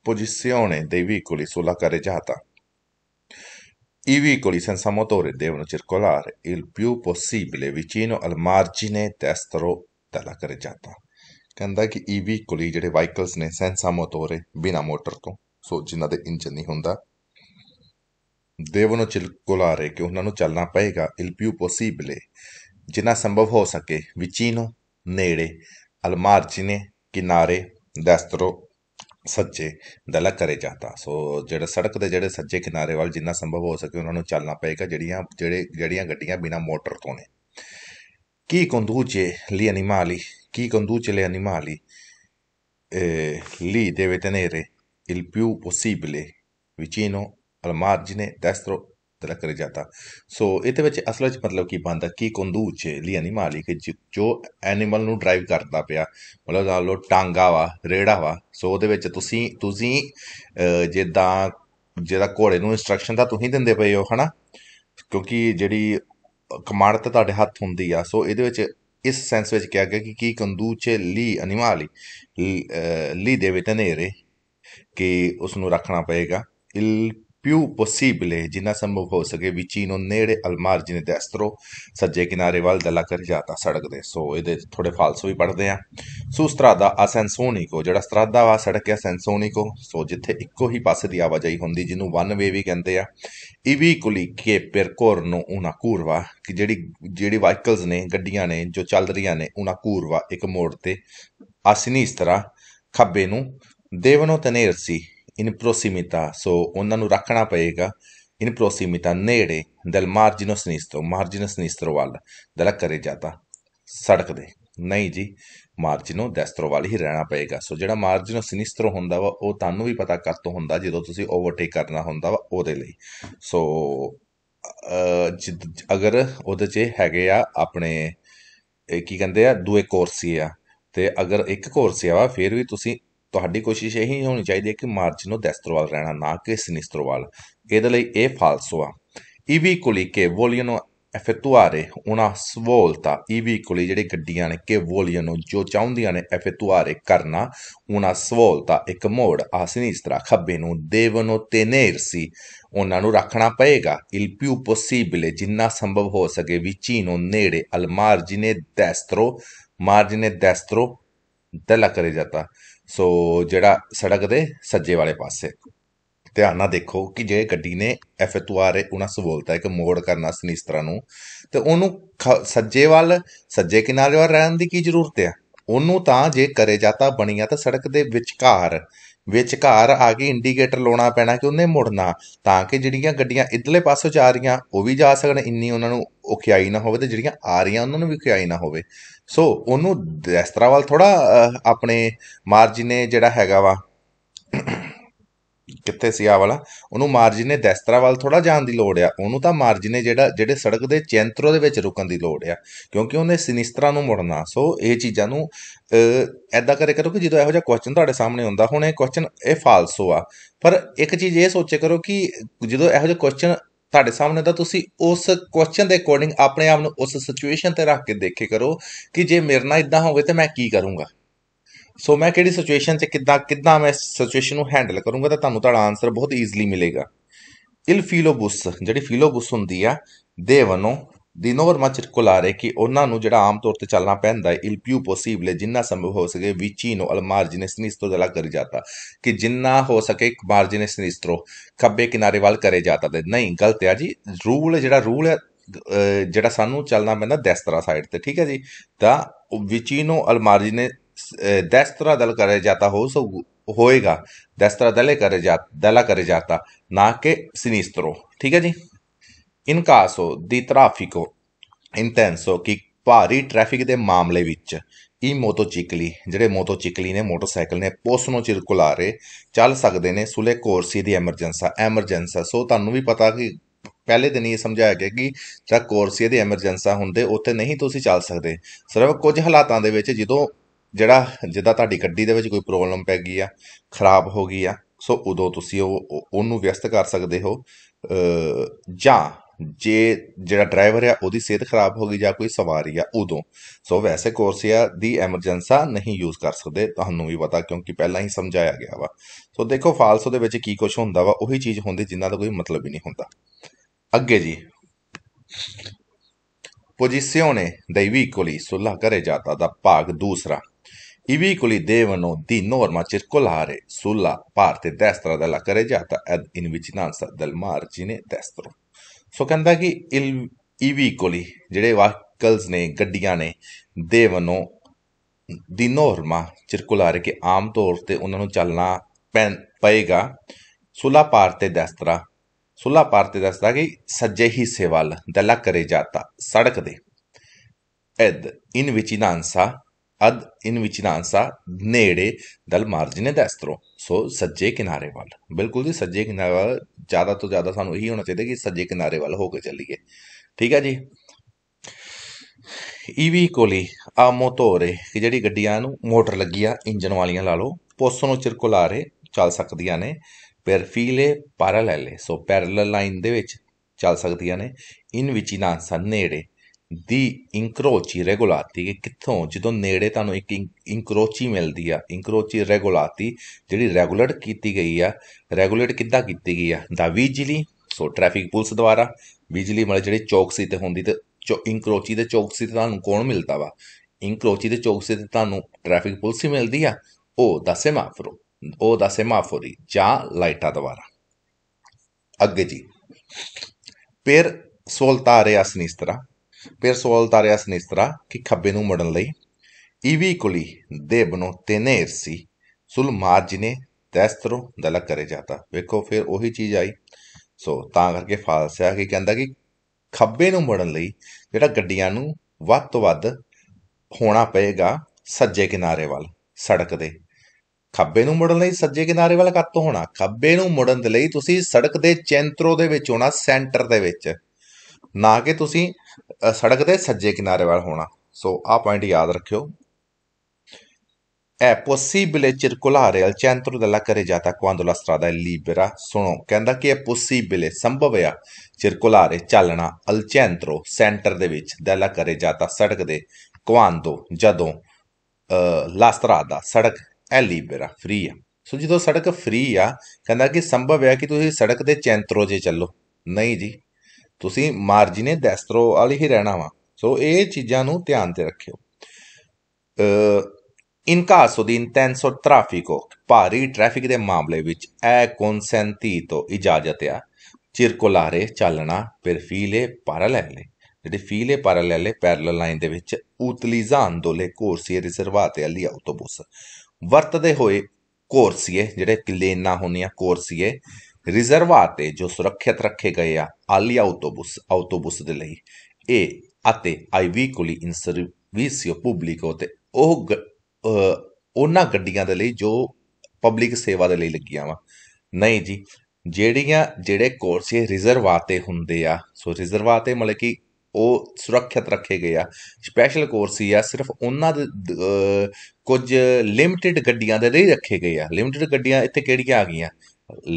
posizione dei veicoli sulla carreggiata. I veicoli senza motore devono circolare il più possibile vicino al margine destro della carreggiata. Quando i veicoli ಈ ਜਿਹੜੇ ਵਾਹਕਲਸ ਨੇ ਸੈਂਸਾ ਮੋਟੋਰੇ ਬਿਨਾ motor ਤੋਂ ਸੋ ਜਿਨ੍ਹਾਂ ਦੇ engine ਨਹੀਂ ਹੁੰਦਾ ਦੇਵਨੋ ਚਿਲਕੋਲਾਰੇ ਕਿ ਉਹਨਾਂ ਨੂੰ ਚੱਲਣਾ ਪਏਗਾ ਇਲ ਪਿਊ ਪੋਸੀਬਲੇ ਜਿੰਨਾ ਸੰਭਵ ਹੋ ਸਕੇ ਸੱਜੇ ਦਾ ਇਲਾਕਾ ਕਰਿਆ ਜਾਂਦਾ ਸੋ ਜਿਹੜਾ ਸੜਕ ਦੇ ਜਿਹੜੇ ਸੱਜੇ ਕਿਨਾਰੇ ਵੱਲ ਜਿੰਨਾ ਸੰਭਵ ਹੋ ਸਕੇ ਉਹਨਾਂ ਨੂੰ ਚੱਲਣਾ ਪਏਗਾ ਜਿਹੜੀਆਂ ਜਿਹੜੇ ਜਿਹੜੀਆਂ ਗੱਡੀਆਂ ਬਿਨਾ ਮੋਟਰ ਤੋਂ ਨੇ chi conduce gli animali, chi conduce gli animali eh, li deve tenere il più possibile vicino al margine destro करे ਜਾਂਦਾ ਸੋ ਇਹਦੇ ਵਿੱਚ ਅਸਲ ਵਿੱਚ ਮਤਲਬ ਕੀ ਬੰਦਾ ਕੀ ਚ ਲਈ ਐਨੀਮਲ ਕਿ ਜੋ ਐਨੀਮਲ ਨੂੰ ਡਰਾਈਵ ਕਰਦਾ ਪਿਆ ਮਤਲਬ ਲਾ ਲੋ ਟਾਂਗਾ ਵਾ ਰੇੜਾ ਵਾ ਸੋ ਉਹਦੇ ਵਿੱਚ ਤੁਸੀਂ ਤੁਸੀਂ ਜਿੱਦਾਂ ਜਿਹੜਾ ਘੋੜੇ ਨੂੰ ਇਨਸਟਰਕਸ਼ਨ ਦਾ ਤੁਸੀਂ ਦਿੰਦੇ ਪਏ ਹੋ ਹਨਾ ਕਿਉਂਕਿ ਜਿਹੜੀ ਕਮਾਂਡ ਤਾਂ ਤੁਹਾਡੇ ਹੱਥ ਹੁੰਦੀ ਆ ਸੋ ਇਹਦੇ ਵਿੱਚ ਇਸ ਸੈਂਸ ਵਿੱਚ ਕਿਹਾ ਗਿਆ ਕਿ ਕੀ ਕੰਦੂਚੇ ਲੀ ਅਨਿਮਾਲੀ ਲੀ ਦੇ ਵਿਟਨੇਰੇ ਕਿ ਉਸ ਨੂੰ ਰੱਖਣਾ ਪਏਗਾ ਇਲ più possibile, जितना संभव हो सके vicino ਨੇੜੇ al margine destro ਸੱਜੇ ਕਿਨਾਰੇ ਵੱਲ ਕਰ ਜਾਤਾ ਸੜਕ ਦੇ ਸੋ ਇਹਦੇ ਥੋੜੇ ਫਾਲਸੋ ਵੀ ਪੜਦੇ ਆ ਸੋ ਸਟਰਾਦਾ ਆ ਸੈਂਸੋਨਿਕੋ ਜਿਹੜਾ ਸਤਰਾਦਾ ਵਾ ਸੜਕ ਹੈ ਸੈਂਸੋਨਿਕੋ ਸੋ ਜਿੱਥੇ ਇੱਕੋ ਹੀ ਪਾਸੇ ਦੀ ਆਵਾਜਾਈ ਹੁੰਦੀ ਜਿਹਨੂੰ ਵਨ ਵੇ ਵੀ ਕਹਿੰਦੇ ਆ ਇਵੀਕੁਲੀ ਕੇ ਪਰਕੋਰਨੋ una curva ਕਿ ਜਿਹੜੀ ਜਿਹੜੀ ਵਾਹਕਲਸ ਨੇ ਗੱਡੀਆਂ ਨੇ ਜੋ ਚੱਲ ਰਹੀਆਂ ਨੇ una ਕੂਰਵਾ ਇੱਕ ਮੋੜ ਤੇ ਇਸ ਤਰ੍ਹਾਂ ਖੱਬੇ ਨੂੰ ਦੇਵਨੋ ਤਨੇਰਸੀ ਇਨਪ੍ਰੋਸੀਮਿਤਾ ਸੋ ਉਹਨਾਂ ਨੂੰ ਰੱਖਣਾ ਪਏਗਾ ਇਨਪ੍ਰੋਸੀਮਿਤਾ ਨੇੜੇ ਦਲ ਮਾਰਜਿਨਸ ਨਿਸਤੋ ਮਾਰਜਿਨਸ ਨਿਸਤਰ ਵੱਲ ਦਲ ਕਰੇ ਜਾਤਾ ਸੜਕ ਦੇ ਨਹੀਂ ਜੀ ਮਾਰਜਿਨੋ ਦੈਸਤਰੋ ਵਾਲ ਹੀ ਰਹਿਣਾ ਪਏਗਾ ਸੋ ਜਿਹੜਾ ਮਾਰਜਿਨੋ ਸਿਨਿਸਟਰੋ ਹੁੰਦਾ ਵਾ ਉਹ ਤੁਹਾਨੂੰ ਵੀ ਪਤਾ ਕਰ ਤੋਂ ਹੁੰਦਾ ਜਦੋਂ ਤੁਸੀਂ ਓਵਰਟੇਕ ਕਰਨਾ ਹੁੰਦਾ ਵਾ ਉਹਦੇ ਲਈ ਸੋ ਅਗਰ ਉਹਦੇ 'ਚ ਹੈਗੇ ਆ ਆਪਣੇ ਕੀ ਕਹਿੰਦੇ ਆ ਦੂਏ ਕੋਰਸੀ ਆ ਤੇ ਅਗਰ ਇੱਕ ਕੋਰਸੀ ਆ ਵਾ ਫਿਰ ਵੀ ਤੁਸੀਂ ਤੁਹਾਡੀ ਕੋਸ਼ਿਸ਼ ਇਹੀ ਹੋਣੀ ਚਾਹੀਦੀ ਹੈ ਕਿ ਮਾਰਚ ਨੂੰ ਦੈਸਤਰਵਾਲ ਰਹਿਣਾ ਨਾ ਕਿ ਸਿਨਿਸਟਰੋਵਾਲ ਇਹਦੇ ਲਈ ਇਹ ਫਾਲਸੋ ਆ ਈਵੀ ਕੁਲੀ ਕੇ ਵੋਲੀਨੋ ਐਫੇਤੁਆਰੇ ਉਹਨਾਂ ਸਵੋਲਤਾ ਈਵੀ ਕੁਲੀ ਜਿਹੜੇ ਗੱਡੀਆਂ ਨੇ ਕੇ ਵੋਲੀਨੋ ਜੋ ਚਾਹੁੰਦੀਆਂ ਨੇ ਐਫੇਤੁਆਰੇ ਕਰਨਾ ਉਹਨਾਂ ਸਵੋਲਤਾ ਇੱਕ ਮੋੜ ਇਸ ਤਰ੍ਹਾਂ ਖੱਬੇ ਨੂੰ ਦੇਵਨੋ ਸੀ ਉਹਨਾਂ ਨੂੰ ਰੱਖਣਾ ਪਏਗਾ ਇਲ ਪਿਊ ਪੋਸੀਬਲੇ ਜਿੰਨਾ ਸੰਭਵ ਹੋ ਸਕੇ ਵਿਚੀਨੋ ਨੇੜੇ ਅਲਮਾਰਜਿਨੇ ਦੈਸਤਰੋ ਮਾਰਜਿਨੇ ਦੈਸਤਰੋ ਦਲਾ ਕਰੇ ਜਾਤਾ ਸੋ ਜਿਹੜਾ ਸੜਕ ਦੇ ਸੱਜੇ ਵਾਲੇ ਪਾਸੇ ਧਿਆਨ ਨਾਲ ਦੇਖੋ ਕਿ ਜੇ ਗੱਡੀ ਨੇ ਐਫਤੁਆਰੇ ਉਹਨਾਂ ਸਵੋਲਤਾ ਇੱਕ ਕਿ ਮੋੜ ਕਰਨਾ ਸਨੀਸਤਰਾ ਨੂੰ ਤੇ ਉਹਨੂੰ ਸੱਜੇ ਵੱਲ ਸੱਜੇ ਕਿਨਾਰੇ ਵੱਲ ਰਹਿਣ ਦੀ ਕੀ ਜ਼ਰੂਰਤ ਹੈ ਉਹਨੂੰ ਤਾਂ ਜੇ ਕਰੇ ਜਾਤਾ ਬਣੀਆਂ ਤਾਂ ਸੜਕ ਦੇ ਵਿਚਕਾਰ ਵਿਚਕਾਰ ਆ ਕੇ ਇੰਡੀਕੇਟਰ ਲਾਉਣਾ ਪੈਣਾ ਕਿ ਉਹਨੇ ਮੁੜਨਾ ਤਾਂ ਕਿ ਜਿਹੜੀਆਂ ਗੱਡੀਆਂ ਇਧਰਲੇ ਪਾਸੋਂ ਜਾ ਰਹੀਆਂ ਉਹ ਵੀ ਜਾ ਸਕਣ ਇੰਨੀ ਉਹਨਾਂ ਨੂੰ ਔਖਿਆਈ ਨਾ ਹੋਵੇ ਤੇ ਜਿਹੜੀਆਂ ਆ ਰਹੀਆਂ ਉਹਨਾਂ ਨੂੰ ਵੀ ਔਖਿਆਈ ਨਾ ਹੋਵੇ ਸੋ ਉਹਨੂੰ ਇਸ ਤਰ੍ਹਾਂ ਵਾਲ ਥੋੜਾ ਆਪਣੇ ਮਾਰਜਿਨ ਜਿਹੜਾ ਹੈਗਾ ਵਾ ਕਿੱਥੇ ਸੀ ਆ ਵਾਲਾ ਉਹਨੂੰ ਮਾਰਜੀ ਨੇ ਦੈਸਤਰਾ ਵੱਲ ਥੋੜਾ ਜਾਣ ਦੀ ਲੋੜ ਆ ਉਹਨੂੰ ਤਾਂ ਮਾਰਜੀ ਨੇ ਜਿਹੜਾ ਜਿਹੜੇ ਸੜਕ ਦੇ ਚੈਂਤਰੋ ਦੇ ਵਿੱਚ ਰੁਕਣ ਦੀ ਲੋੜ ਆ ਕਿਉਂਕਿ ਉਹਨੇ ਸਿਨਿਸਤਰਾ ਨੂੰ ਮੁੜਨਾ ਸੋ ਇਹ ਚੀਜ਼ਾਂ ਨੂੰ ਐਦਾਂ ਕਰੇ ਕਰੋ ਕਿ ਜਦੋਂ ਇਹੋ ਜਿਹਾ ਕੁਐਸਚਨ ਤੁਹਾਡੇ ਸਾਹਮਣੇ ਹੁੰਦਾ ਹੁਣ ਇਹ ਕੁਐਸਚਨ ਇਹ ਫਾਲਸੋ ਆ ਪਰ ਇੱਕ ਚੀਜ਼ ਇਹ ਸੋਚੇ ਕਰੋ ਕਿ ਜਦੋਂ ਇਹੋ ਜਿਹਾ ਕੁਐਸਚਨ ਤੁਹਾਡੇ ਸਾਹਮਣੇ ਦਾ ਤੁਸੀਂ ਉਸ ਕੁਐਸਚਨ ਦੇ ਅਕੋਰਡਿੰਗ ਆਪਣੇ ਆਪ ਨੂੰ ਉਸ ਸਿਚੁਏਸ਼ਨ ਤੇ ਰੱਖ ਕੇ ਦੇਖੇ ਕਰੋ ਕਿ ਜੇ ਮੇਰੇ ਨਾਲ ਇਦਾਂ ਹੋਵੇ ਤਾਂ ਮੈਂ ਕੀ ਕਰੂੰਗਾ ਸੋ ਮੈਂ ਕਿਹੜੀ ਸਿਚੁਏਸ਼ਨ 'ਚ ਕਿੱਦਾਂ ਕਿੱਦਾਂ ਮੈਂ ਸਿਚੁਏਸ਼ਨ ਨੂੰ ਹੈਂਡਲ ਕਰੂੰਗਾ ਤਾਂ ਤੁਹਾਨੂੰ ਤੁਹਾਡਾ ਆਨਸਰ ਬਹੁਤ ਈਜ਼ੀਲੀ ਮਿਲੇਗਾ ਇਲ ਫੀਲੋਬਸ ਜਿਹੜੀ ਫੀਲੋਬਸ ਹੁੰਦੀ ਆ ਦੇਵਨੋ ਦੀ ਮਾ ਚਿਰਕੁਲਾਰੇ ਕਿ ਉਹਨਾਂ ਨੂੰ ਜਿਹੜਾ ਆਮ ਤੌਰ ਤੇ ਚੱਲਣਾ ਪੈਂਦਾ ਹੈ ਇਲ ਪਿਊ ਪੋਸੀਬਲ ਜਿੰਨਾ ਸੰਭਵ ਹੋ ਸਕੇ ਵਿਚੀਨੋ ਅਲ ਨਿਸ ਤੋਂ ਜਲਾ ਕਰ ਜਾਤਾ ਕਿ ਜਿੰਨਾ ਹੋ ਸਕੇ ਨਿਸ ਤੋਂ ਖੱਬੇ ਕਿਨਾਰੇ ਵੱਲ ਕਰੇ ਜਾਤਾ ਤੇ ਨਹੀਂ ਗਲਤ ਹੈ ਜੀ ਰੂਲ ਜਿਹੜਾ ਰੂਲ ਹੈ ਜਿਹੜਾ ਸਾਨੂੰ ਚੱਲਣਾ ਪੈਂਦਾ ਦੈਸਤਰਾ ਸਾਈਡ ਤੇ ਠੀਕ ਹੈ ਜੀ ਤਾਂ ਵਿਚੀਨੋ ਅਲ ਮਾਰਜਿਨਸ ਦਸਤਰਾ ਦਲ ਕਰੇ ਜਾਤਾ ਹੋ ਸੋ ਹੋਏਗਾ ਦਸਤਰਾ ਦਲੇ ਕਰੇ ਜਾ ਦਲਾ ਕਰੇ ਜਾਤਾ ਨਾ ਕਿ ਸਿਨਿਸਤਰੋ ਠੀਕ ਹੈ ਜੀ ਇਨ ਕਾਸੋ ਦੀ ਟ੍ਰੈਫਿਕੋ ਇੰਟੈਂਸੋ ਕਿ ਭਾਰੀ ਟ੍ਰੈਫਿਕ ਦੇ ਮਾਮਲੇ ਵਿੱਚ ਇਹ ਮੋਟੋਚਿਕਲੀ ਜਿਹੜੇ ਮੋਟੋਚਿਕਲੀ ਨੇ ਮੋਟਰਸਾਈਕਲ ਨੇ ਪੋਸਨੋ ਚਿਰਕੁਲਾਰੇ ਚੱਲ ਸਕਦੇ ਨੇ ਸੁਲੇ ਕੋਰਸੀ ਦੀ ਐਮਰਜੈਂਸਾ ਐਮਰਜੈਂਸਾ ਸੋ ਤੁਹਾਨੂੰ ਵੀ ਪਤਾ ਕਿ ਪਹਿਲੇ ਦਿਨ ਹੀ ਸਮਝਾਇਆ ਗਿਆ ਕਿ ਜਦ ਕੋਰਸੀ ਦੀ ਐਮਰਜੈਂਸਾ ਹੁੰਦੇ ਉੱਥੇ ਨਹੀਂ ਤੁਸੀਂ ਚੱਲ ਸਕਦੇ ਸਿਰਫ ਕੁਝ ਹਾਲਾਤਾਂ ਦੇ ਵਿੱਚ ਜਦੋਂ ਜਿਹੜਾ ਜਿੱਦਾਂ ਤੁਹਾਡੀ ਗੱਡੀ ਦੇ ਵਿੱਚ ਕੋਈ ਪ੍ਰੋਬਲਮ ਪੈ ਗਈ ਆ ਖਰਾਬ ਹੋ ਗਈ ਆ ਸੋ ਉਦੋਂ ਤੁਸੀਂ ਉਹ ਉਹਨੂੰ ਵਿਅਸਤ ਕਰ ਸਕਦੇ ਹੋ ਜਾਂ ਜੇ ਜਿਹੜਾ ਡਰਾਈਵਰ ਆ ਉਹਦੀ ਸਿਹਤ ਖਰਾਬ ਹੋ ਗਈ ਜਾਂ ਕੋਈ ਸਵਾਰੀ ਆ ਉਦੋਂ ਸੋ ਵੈਸੇ ਕੋਰਸਿਆ ਦੀ ਐਮਰਜੈਂਸਾ ਨਹੀਂ ਯੂਜ਼ ਕਰ ਸਕਦੇ ਤੁਹਾਨੂੰ ਵੀ ਪਤਾ ਕਿਉਂਕਿ ਪਹਿਲਾਂ ਹੀ ਸਮਝਾਇਆ ਗਿਆ ਵਾ ਸੋ ਦੇਖੋ ਫਾਲਸੋ ਦੇ ਵਿੱਚ ਕੀ ਕੁਝ ਹੁੰਦਾ ਵਾ ਉਹੀ ਚੀਜ਼ ਹੁੰਦੀ ਜਿੰਨਾਂ ਦਾ ਕੋਈ ਮਤਲਬ ਹੀ ਨਹੀਂ ਹੁੰਦਾ ਅੱਗੇ ਜੀ ਪੋਜੀਸ਼ਨੇ ਦੈਵੀ ਕੋਲੀ ਸੁਲਾ ਕਰੇ ਜਾਂਦਾ ਦਾ ਭਾਗ ਦੂਸਰਾ I vicoli devono di norma circolare sulla parte destra della careggiata ed in vicinanza del margine destro. So Sokandaki il i jede vehicles ne gaddiyan ne devono di norma circolare che te unna nu chalna pen paega sulla parte destra sulla parte destra sajje hi seval della careggiata sadak de ed in vicinanza ਅਦ in ad invicinanza ਨੇੜੇ ਦਲ ਮਾਰਜਨੇ ਦਸਤਰੋ ਸੋ ਸੱਜੇ ਕਿਨਾਰੇ ਵੱਲ ਬਿਲਕੁਲ ਜੀ ਸੱਜੇ ਕਿਨਾਰੇ ਵੱਲ ਜ਼ਿਆਦਾ ਤੋਂ ਜ਼ਿਆਦਾ ਸਾਨੂੰ ਇਹੀ ਹੋਣਾ ਚਾਹੀਦਾ ਕਿ ਸੱਜੇ ਕਿਨਾਰੇ ਵੱਲ ਹੋ ਕੇ ਚੱਲੀਏ ਠੀਕ ਹੈ ਜੀ ਈਵੀ ਕੋਲੀ ਆ ਮੋਟੋਰੇ ਕਿ ਜਿਹੜੀ ਗੱਡੀਆਂ ਨੂੰ ਮੋਟਰ ਲੱਗੀ ਆ ਇੰਜਨ ਵਾਲੀਆਂ ਲਾ ਲਓ ਨੂੰ ਚਿਰਕੁਲਾਰੇ ਚੱਲ ਸਕਦੀਆਂ ਨੇ ਪਰਫੀਲੇ ਪੈਰਲਲੇ ਸੋ ਪੈਰਲਲ ਲਾਈਨ ਦੇ ਵਿੱਚ ਚੱਲ ਸਕਦੀਆਂ ਨੇ ਇਨ ਨਾਂਸਾ ਨੇੜੇ ਦੀ ਇਨਕਰੋਚੀ ਰੈਗੂਲਾਤੀ ਕਿ ਕਿੱਥੋਂ ਜਦੋਂ ਨੇੜੇ ਤੁਹਾਨੂੰ ਇੱਕ ਇਨਕਰੋਚੀ ਮਿਲਦੀ ਆ ਇਨਕਰੋਚੀ ਰੈਗੂਲਾਤੀ ਜਿਹੜੀ ਰੈਗੂਲੇਟ ਕੀਤੀ ਗਈ ਆ ਰੈਗੂਲੇਟ ਕਿੱਦਾਂ ਕੀਤੀ ਗਈ ਆ ਦਾ ਵਿਜਲੀ ਸੋ ਟ੍ਰੈਫਿਕ ਪੁਲਿਸ ਦੁਆਰਾ ਵਿਜਲੀ ਮਤਲਬ ਜਿਹੜੇ ਚੌਕਸੀ ਤੇ ਹੁੰਦੀ ਤੇ ਇਨਕਰੋਚੀ ਦੇ ਚੌਕਸੀ ਤੇ ਤੁਹਾਨੂੰ ਕੌਣ ਮਿਲਦਾ ਵਾ ਇਨਕਰੋਚੀ ਦੇ ਚੌਕਸੀ ਤੇ ਤੁਹਾਨੂੰ ਟ੍ਰੈਫਿਕ ਪੁਲਿਸ ਹੀ ਮਿਲਦੀ ਆ ਉਹ ਦਾ ਸੇਮਾਫੋਰ ਉਹ ਦਾ ਸੇਮਾਫੋਰੀ ਜਾਂ ਲਾਈਟਾਂ ਦੁਆਰਾ ਅੱਗੇ ਜੀ ਫਿਰ ਸੋਲਤਾ ਰਿਆ ਇਸ ਤਰ੍ਹਾਂ ਫਿਰ ਸਵਾਲ ਉਤਾਰਿਆ ਸਨੇਸਤਰਾ ਕਿ ਖੱਬੇ ਨੂੰ ਮੜਨ ਲਈ ਈਵੀ ਈਵੀਕੁਲੀ ਦੇਬਨੋ ਤੇਨੇਰਸੀ ਸੁਲ ਨੇ ਤੈਸਤਰੋ ਦਲਕ ਕਰੇ ਜਾਤਾ ਵੇਖੋ ਫਿਰ ਉਹੀ ਚੀਜ਼ ਆਈ ਸੋ ਤਾਂ ਕਰਕੇ ਫਾਲਸਿਆ ਕਿ ਕਹਿੰਦਾ ਕਿ ਖੱਬੇ ਨੂੰ ਮੜਨ ਲਈ ਜਿਹੜਾ ਗੱਡੀਆਂ ਨੂੰ ਵੱਧ ਤੋਂ ਵੱਧ ਹੋਣਾ ਪਏਗਾ ਸੱਜੇ ਕਿਨਾਰੇ ਵੱਲ ਸੜਕ ਦੇ ਖੱਬੇ ਨੂੰ ਮੁੜਨ ਲਈ ਸੱਜੇ ਕਿਨਾਰੇ ਵੱਲ ਕੱਤ ਹੋਣਾ ਖੱਬੇ ਨੂੰ ਮੁੜਨ ਦੇ ਲਈ ਤੁਸੀਂ ਸੜਕ ਦੇ ਚੈਂਟਰੋ ਦੇ ਵਿੱਚ ਹੋਣਾ ਸੈਂਟਰ ਦੇ ਵਿੱਚ ਨਾ ਕਿ ਤੁਸੀਂ ਸੜਕ ਦੇ ਸੱਜੇ ਕਿਨਾਰੇ ਵਾਲ ਹੋਣਾ ਸੋ ਆ ਪੁਆਇੰਟ ਯਾਦ ਰੱਖਿਓ ਐ ਪੋਸੀਬਲੇ ਚਿਰਕੁਲਾਰੇ ਅਲ ਚੈਂਟਰੋ ਦਾ ਲਾ ਕਰੇ ਜਾਤਾ ਕੁਆਂਡੋ ਲਾ ਸਟਰਾਦਾ ਲੀਬਰਾ ਸੁਣੋ ਕਹਿੰਦਾ ਕਿ ਐ ਪੋਸੀਬਲੇ ਸੰਭਵ ਆ ਚਿਰਕੁਲਾਰੇ ਚੱਲਣਾ ਅਲ ਚੈਂਟਰੋ ਸੈਂਟਰ ਦੇ ਵਿੱਚ ਦਾ ਲਾ ਕਰੇ ਜਾਤਾ ਸੜਕ ਦੇ ਕੁਆਂਡੋ ਜਦੋਂ ਲਾ ਸਟਰਾਦਾ ਸੜਕ ਐ ਲੀਬਰਾ ਫ੍ਰੀ ਆ ਸੋ ਜਦੋਂ ਸੜਕ ਫ੍ਰੀ ਆ ਕਹਿੰਦਾ ਕਿ ਸੰਭਵ ਆ ਕਿ ਤੁਸੀਂ ਸੜਕ ਦੇ ਚੈਂਟਰੋ ਜੇ ਚੱਲੋ ਨਹੀਂ ਜੀ ਤੁਸੀਂ ਮਾਰਜੀਨੇ ਦੈਸਤਰੋ ਵਾਲੀ ਹੀ ਰਹਿਣਾ ਵਾ ਸੋ ਇਹ ਚੀਜ਼ਾਂ ਨੂੰ ਧਿਆਨ ਤੇ ਰੱਖਿਓ ਇਨਕਾਸੋ ਦੀ ਇੰਟੈਂਸੋ ਟ੍ਰੈਫਿਕੋ ਭਾਰੀ ਟ੍ਰੈਫਿਕ ਦੇ ਮਾਮਲੇ ਵਿੱਚ ਐ ਕਨਸੈਂਤੀ ਤੋਂ ਇਜਾਜ਼ਤ ਆ ਚਿਰਕੁਲਾਰੇ ਚੱਲਣਾ ਫੀਲੇ ਪੈਰਲਲੇ ਜਿਹੜੀ ਫੀਲੇ ਪੈਰਲਲੇ ਪੈਰਲਲ ਲਾਈਨ ਦੇ ਵਿੱਚ ਉਤਲੀਜ਼ਾਂਦੋ ਦੋਲੇ ਕੋਰਸੀਏ ਰਿਜ਼ਰਵਾਤੇ ਅਲੀ ਆਟੋਬੂਸ ਵਰਤਦੇ ਹੋਏ ਕੋਰਸੀਏ ਜਿਹੜੇ ਕਿਲੇਨਾ ਹੋਣੀਆਂ ਕੋਰਸੀਏ ਰਿਜ਼ਰਵਾ ਤੇ ਜੋ ਸੁਰੱਖਿਅਤ ਰੱਖੇ ਗਏ ਆ ਆਲੀ ਆਟੋਬਸ ਆਟੋਬਸ ਦੇ ਲਈ ਇਹ ਅਤੇ ਆਈਵੀ ਵੀਕਲੀ ਇਨ ਸਰਵਿਸਿਓ ਪਬਲਿਕੋ ਤੇ ਉਹ ਉਹਨਾਂ ਗੱਡੀਆਂ ਦੇ ਲਈ ਜੋ ਪਬਲਿਕ ਸੇਵਾ ਦੇ ਲਈ ਲੱਗੀਆਂ ਵਾ ਨਹੀਂ ਜੀ ਜਿਹੜੀਆਂ ਜਿਹੜੇ ਕੋਰਸ ਇਹ ਤੇ ਹੁੰਦੇ ਆ ਸੋ ਰਿਜ਼ਰਵਾ ਤੇ ਮਤਲਬ ਕਿ ਉਹ ਸੁਰੱਖਿਅਤ ਰੱਖੇ ਗਏ ਆ ਸਪੈਸ਼ਲ ਕੋਰਸ ਹੀ ਆ ਸਿਰਫ ਉਹਨਾਂ ਦੇ ਕੁਝ ਲਿਮਟਿਡ ਗੱਡੀਆਂ ਦੇ ਲਈ ਰੱਖੇ ਗਏ ਆ ਲਿਮਟਿਡ ਗੱਡੀਆਂ ਇੱਥੇ ਕਿਹੜੀਆਂ ਆ ਗਈਆਂ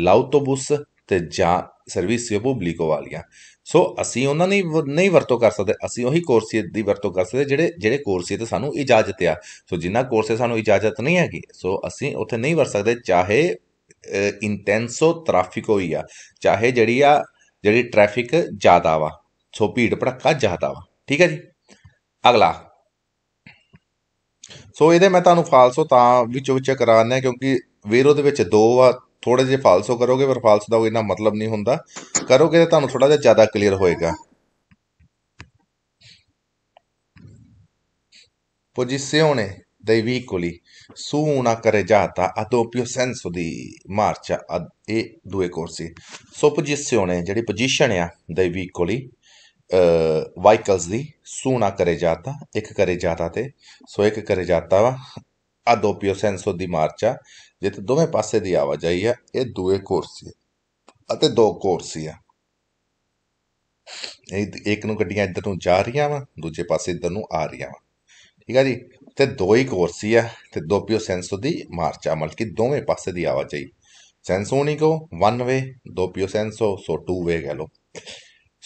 ਲਾਉਟੋਬਸ ਤੇ ਜਾਂ ਸਰਵਿਸ ਪਬਲਿਕੋ ਵਾਲੀਆਂ ਸੋ ਅਸੀਂ ਉਹਨਾਂ ਨਹੀਂ ਨਹੀਂ ਵਰਤੋਂ ਕਰ ਸਕਦੇ ਅਸੀਂ ਉਹੀ ਕੋਰਸੀਏ ਦੀ ਵਰਤੋਂ ਕਰ ਸਕਦੇ ਜਿਹੜੇ ਜਿਹੜੇ ਕੋਰਸੀਏ 'ਤੇ ਸਾਨੂੰ ਇਜਾਜ਼ਤ ਆ ਸੋ ਜਿੰਨਾ ਕੋਰਸੇ ਸਾਨੂੰ ਇਜਾਜ਼ਤ ਨਹੀਂ ਹੈਗੀ ਸੋ ਅਸੀਂ ਉੱਥੇ ਨਹੀਂ ਵਰ ਸਕਦੇ ਚਾਹੇ ਇੰਟੈਂਸੋ ਟ੍ਰੈਫਿਕ ਹੋਈ ਆ ਚਾਹੇ ਜਿਹੜੀ ਆ ਜਿਹੜੀ ਟ੍ਰੈਫਿਕ ਜ਼ਿਆਦਾ ਵਾ ਸੋ ਭੀੜ ਭੜੱਕਾ ਜ਼ਿਆਦਾ ਵਾ ਠੀਕ ਹੈ ਜੀ ਅਗਲਾ ਸੋ ਇਹਦੇ ਮੈਂ ਤੁਹਾਨੂੰ ਫਾਲਸੋ ਤਾਂ ਵਿੱਚ ਵਿੱਚ ਕਰਾਉਂਦਾ ਕਿਉਂਕਿ ਵੀਰੋ ਦੇ ਵਿੱਚ ਦੋ ਆ ਥੋੜੇ ਜੇ ਫਾਲਸੋ ਕਰੋਗੇ ਪਰ ਫਾਲਸ ਦਾ ਉਹ ਇਨਾ ਮਤਲਬ ਨਹੀਂ ਹੁੰਦਾ ਕਰੋਗੇ ਤਾਂ ਤੁਹਾਨੂੰ ਥੋੜਾ ਜਿਆਦਾ ਕਲੀਅਰ ਹੋਏਗਾ ਪੋਜੀਸੀਓਨ ਦੇ ਵੀਕੋਲੀ ਸੂਨਾ ਕਰੇ ਜਾਤਾ ਅਦੋਪਿਓ ਸੈਂਸੋ ਦੀ ਮਾਰਚਾ ਇਹ ਦੋਏ ਕੋਰਸੀ ਸੋ ਪੋਜੀਸ਼ਨ ਹੈ ਜਿਹੜੀ ਪੋਜੀਸ਼ਨ ਆ ਦੇ ਵੀਕੋਲੀ ਵਾਈਕਲਸ ਦੀ ਸੂਨਾ ਕਰੇ ਜਾਤਾ ਇੱਕ ਕਰੇ ਜਾਤਾ ਤੇ ਸੋ ਇੱਕ ਕਰੇ ਜਾਤਾ ਵਾ ਅਦੋਪਿਓ ਸੈਂਸੋ ਦੀ ਮਾਰਚਾ ਜਿੱਥੇ ਦੋਵੇਂ ਪਾਸੇ ਦੀ ਆਵਾਜਾਈ ਹੈ ਇਹ ਦੂਏ ਹੈ ਅਤੇ ਦੋ ਹੈ ਆ ਇੱਕ ਨੂੰ ਗੱਡੀਆਂ ਇੱਧਰ ਨੂੰ ਜਾ ਰਹੀਆਂ ਵਾ ਦੂਜੇ ਪਾਸੇ ਇੱਧਰ ਨੂੰ ਆ ਰਹੀਆਂ ਵਾ ਠੀਕ ਆ ਜੀ ਤੇ ਦੋ ਹੀ ਕੁਰਸੀ ਆ ਤੇ ਦੋ ਪਿਓ ਸੈਂਸ ਦੀ ਮਾਰਚ ਆ ਕਿ ਦੋਵੇਂ ਪਾਸੇ ਦੀ ਆਵਾਜਾਈ ਸੈਂਸੋਨੀ ਕੋ ਵਨ ਵੇ ਦੋ ਪਿਓ ਸੈਂਸੋ ਸੋ ਟੂ ਵੇ ਗੈਲੋ ਲੋ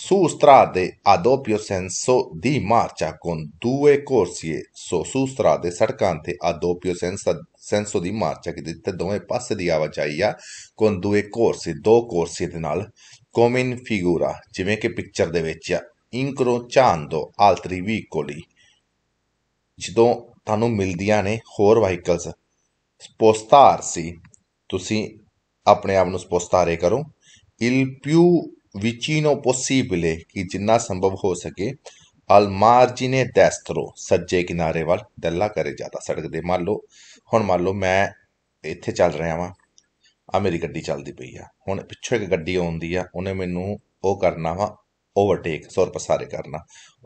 Su strade a doppio senso di marcia con due corsie, so su strade sarcante a doppio senso, senso di marcia, che dite dove passa di avaggiaia con due corsie, due corsie di nal, come in figura, ci che picture de vecchia, incrociando altri vicoli, ci do tanno mildiane hor vehicles, spostarsi, tu si apne avno spostare caro, il più ਵਿਚੀਨੋ ਪੋਸੀਬਲੇ ਕਿ ਜਿੰਨਾ ਸੰਭਵ ਹੋ ਸਕੇ ਅਲ ਮਾਰਜਿਨੇ ਦੈਸਤਰੋ ਸੱਜੇ ਕਿਨਾਰੇ ਵੱਲ ਦੱਲਾ ਕਰੇ ਜਾਂਦਾ ਸੜਕ ਦੇ ਮੰਨ ਲਓ ਹੁਣ ਮੰਨ ਲਓ ਮੈਂ ਇੱਥੇ ਚੱਲ ਰਿਹਾ ਵਾਂ ਆ ਮੇਰੀ ਗੱਡੀ ਚੱਲਦੀ ਪਈ ਆ ਹੁਣ ਪਿੱਛੇ ਇੱਕ ਗੱਡੀ ਆਉਂਦੀ ਆ ਉਹਨੇ ਮੈਨੂੰ ਉਹ ਕਰਨਾ ਵਾ ਓਵਰਟੇਕ ਸੌਰ ਪਸਾਰੇ ਕਰਨਾ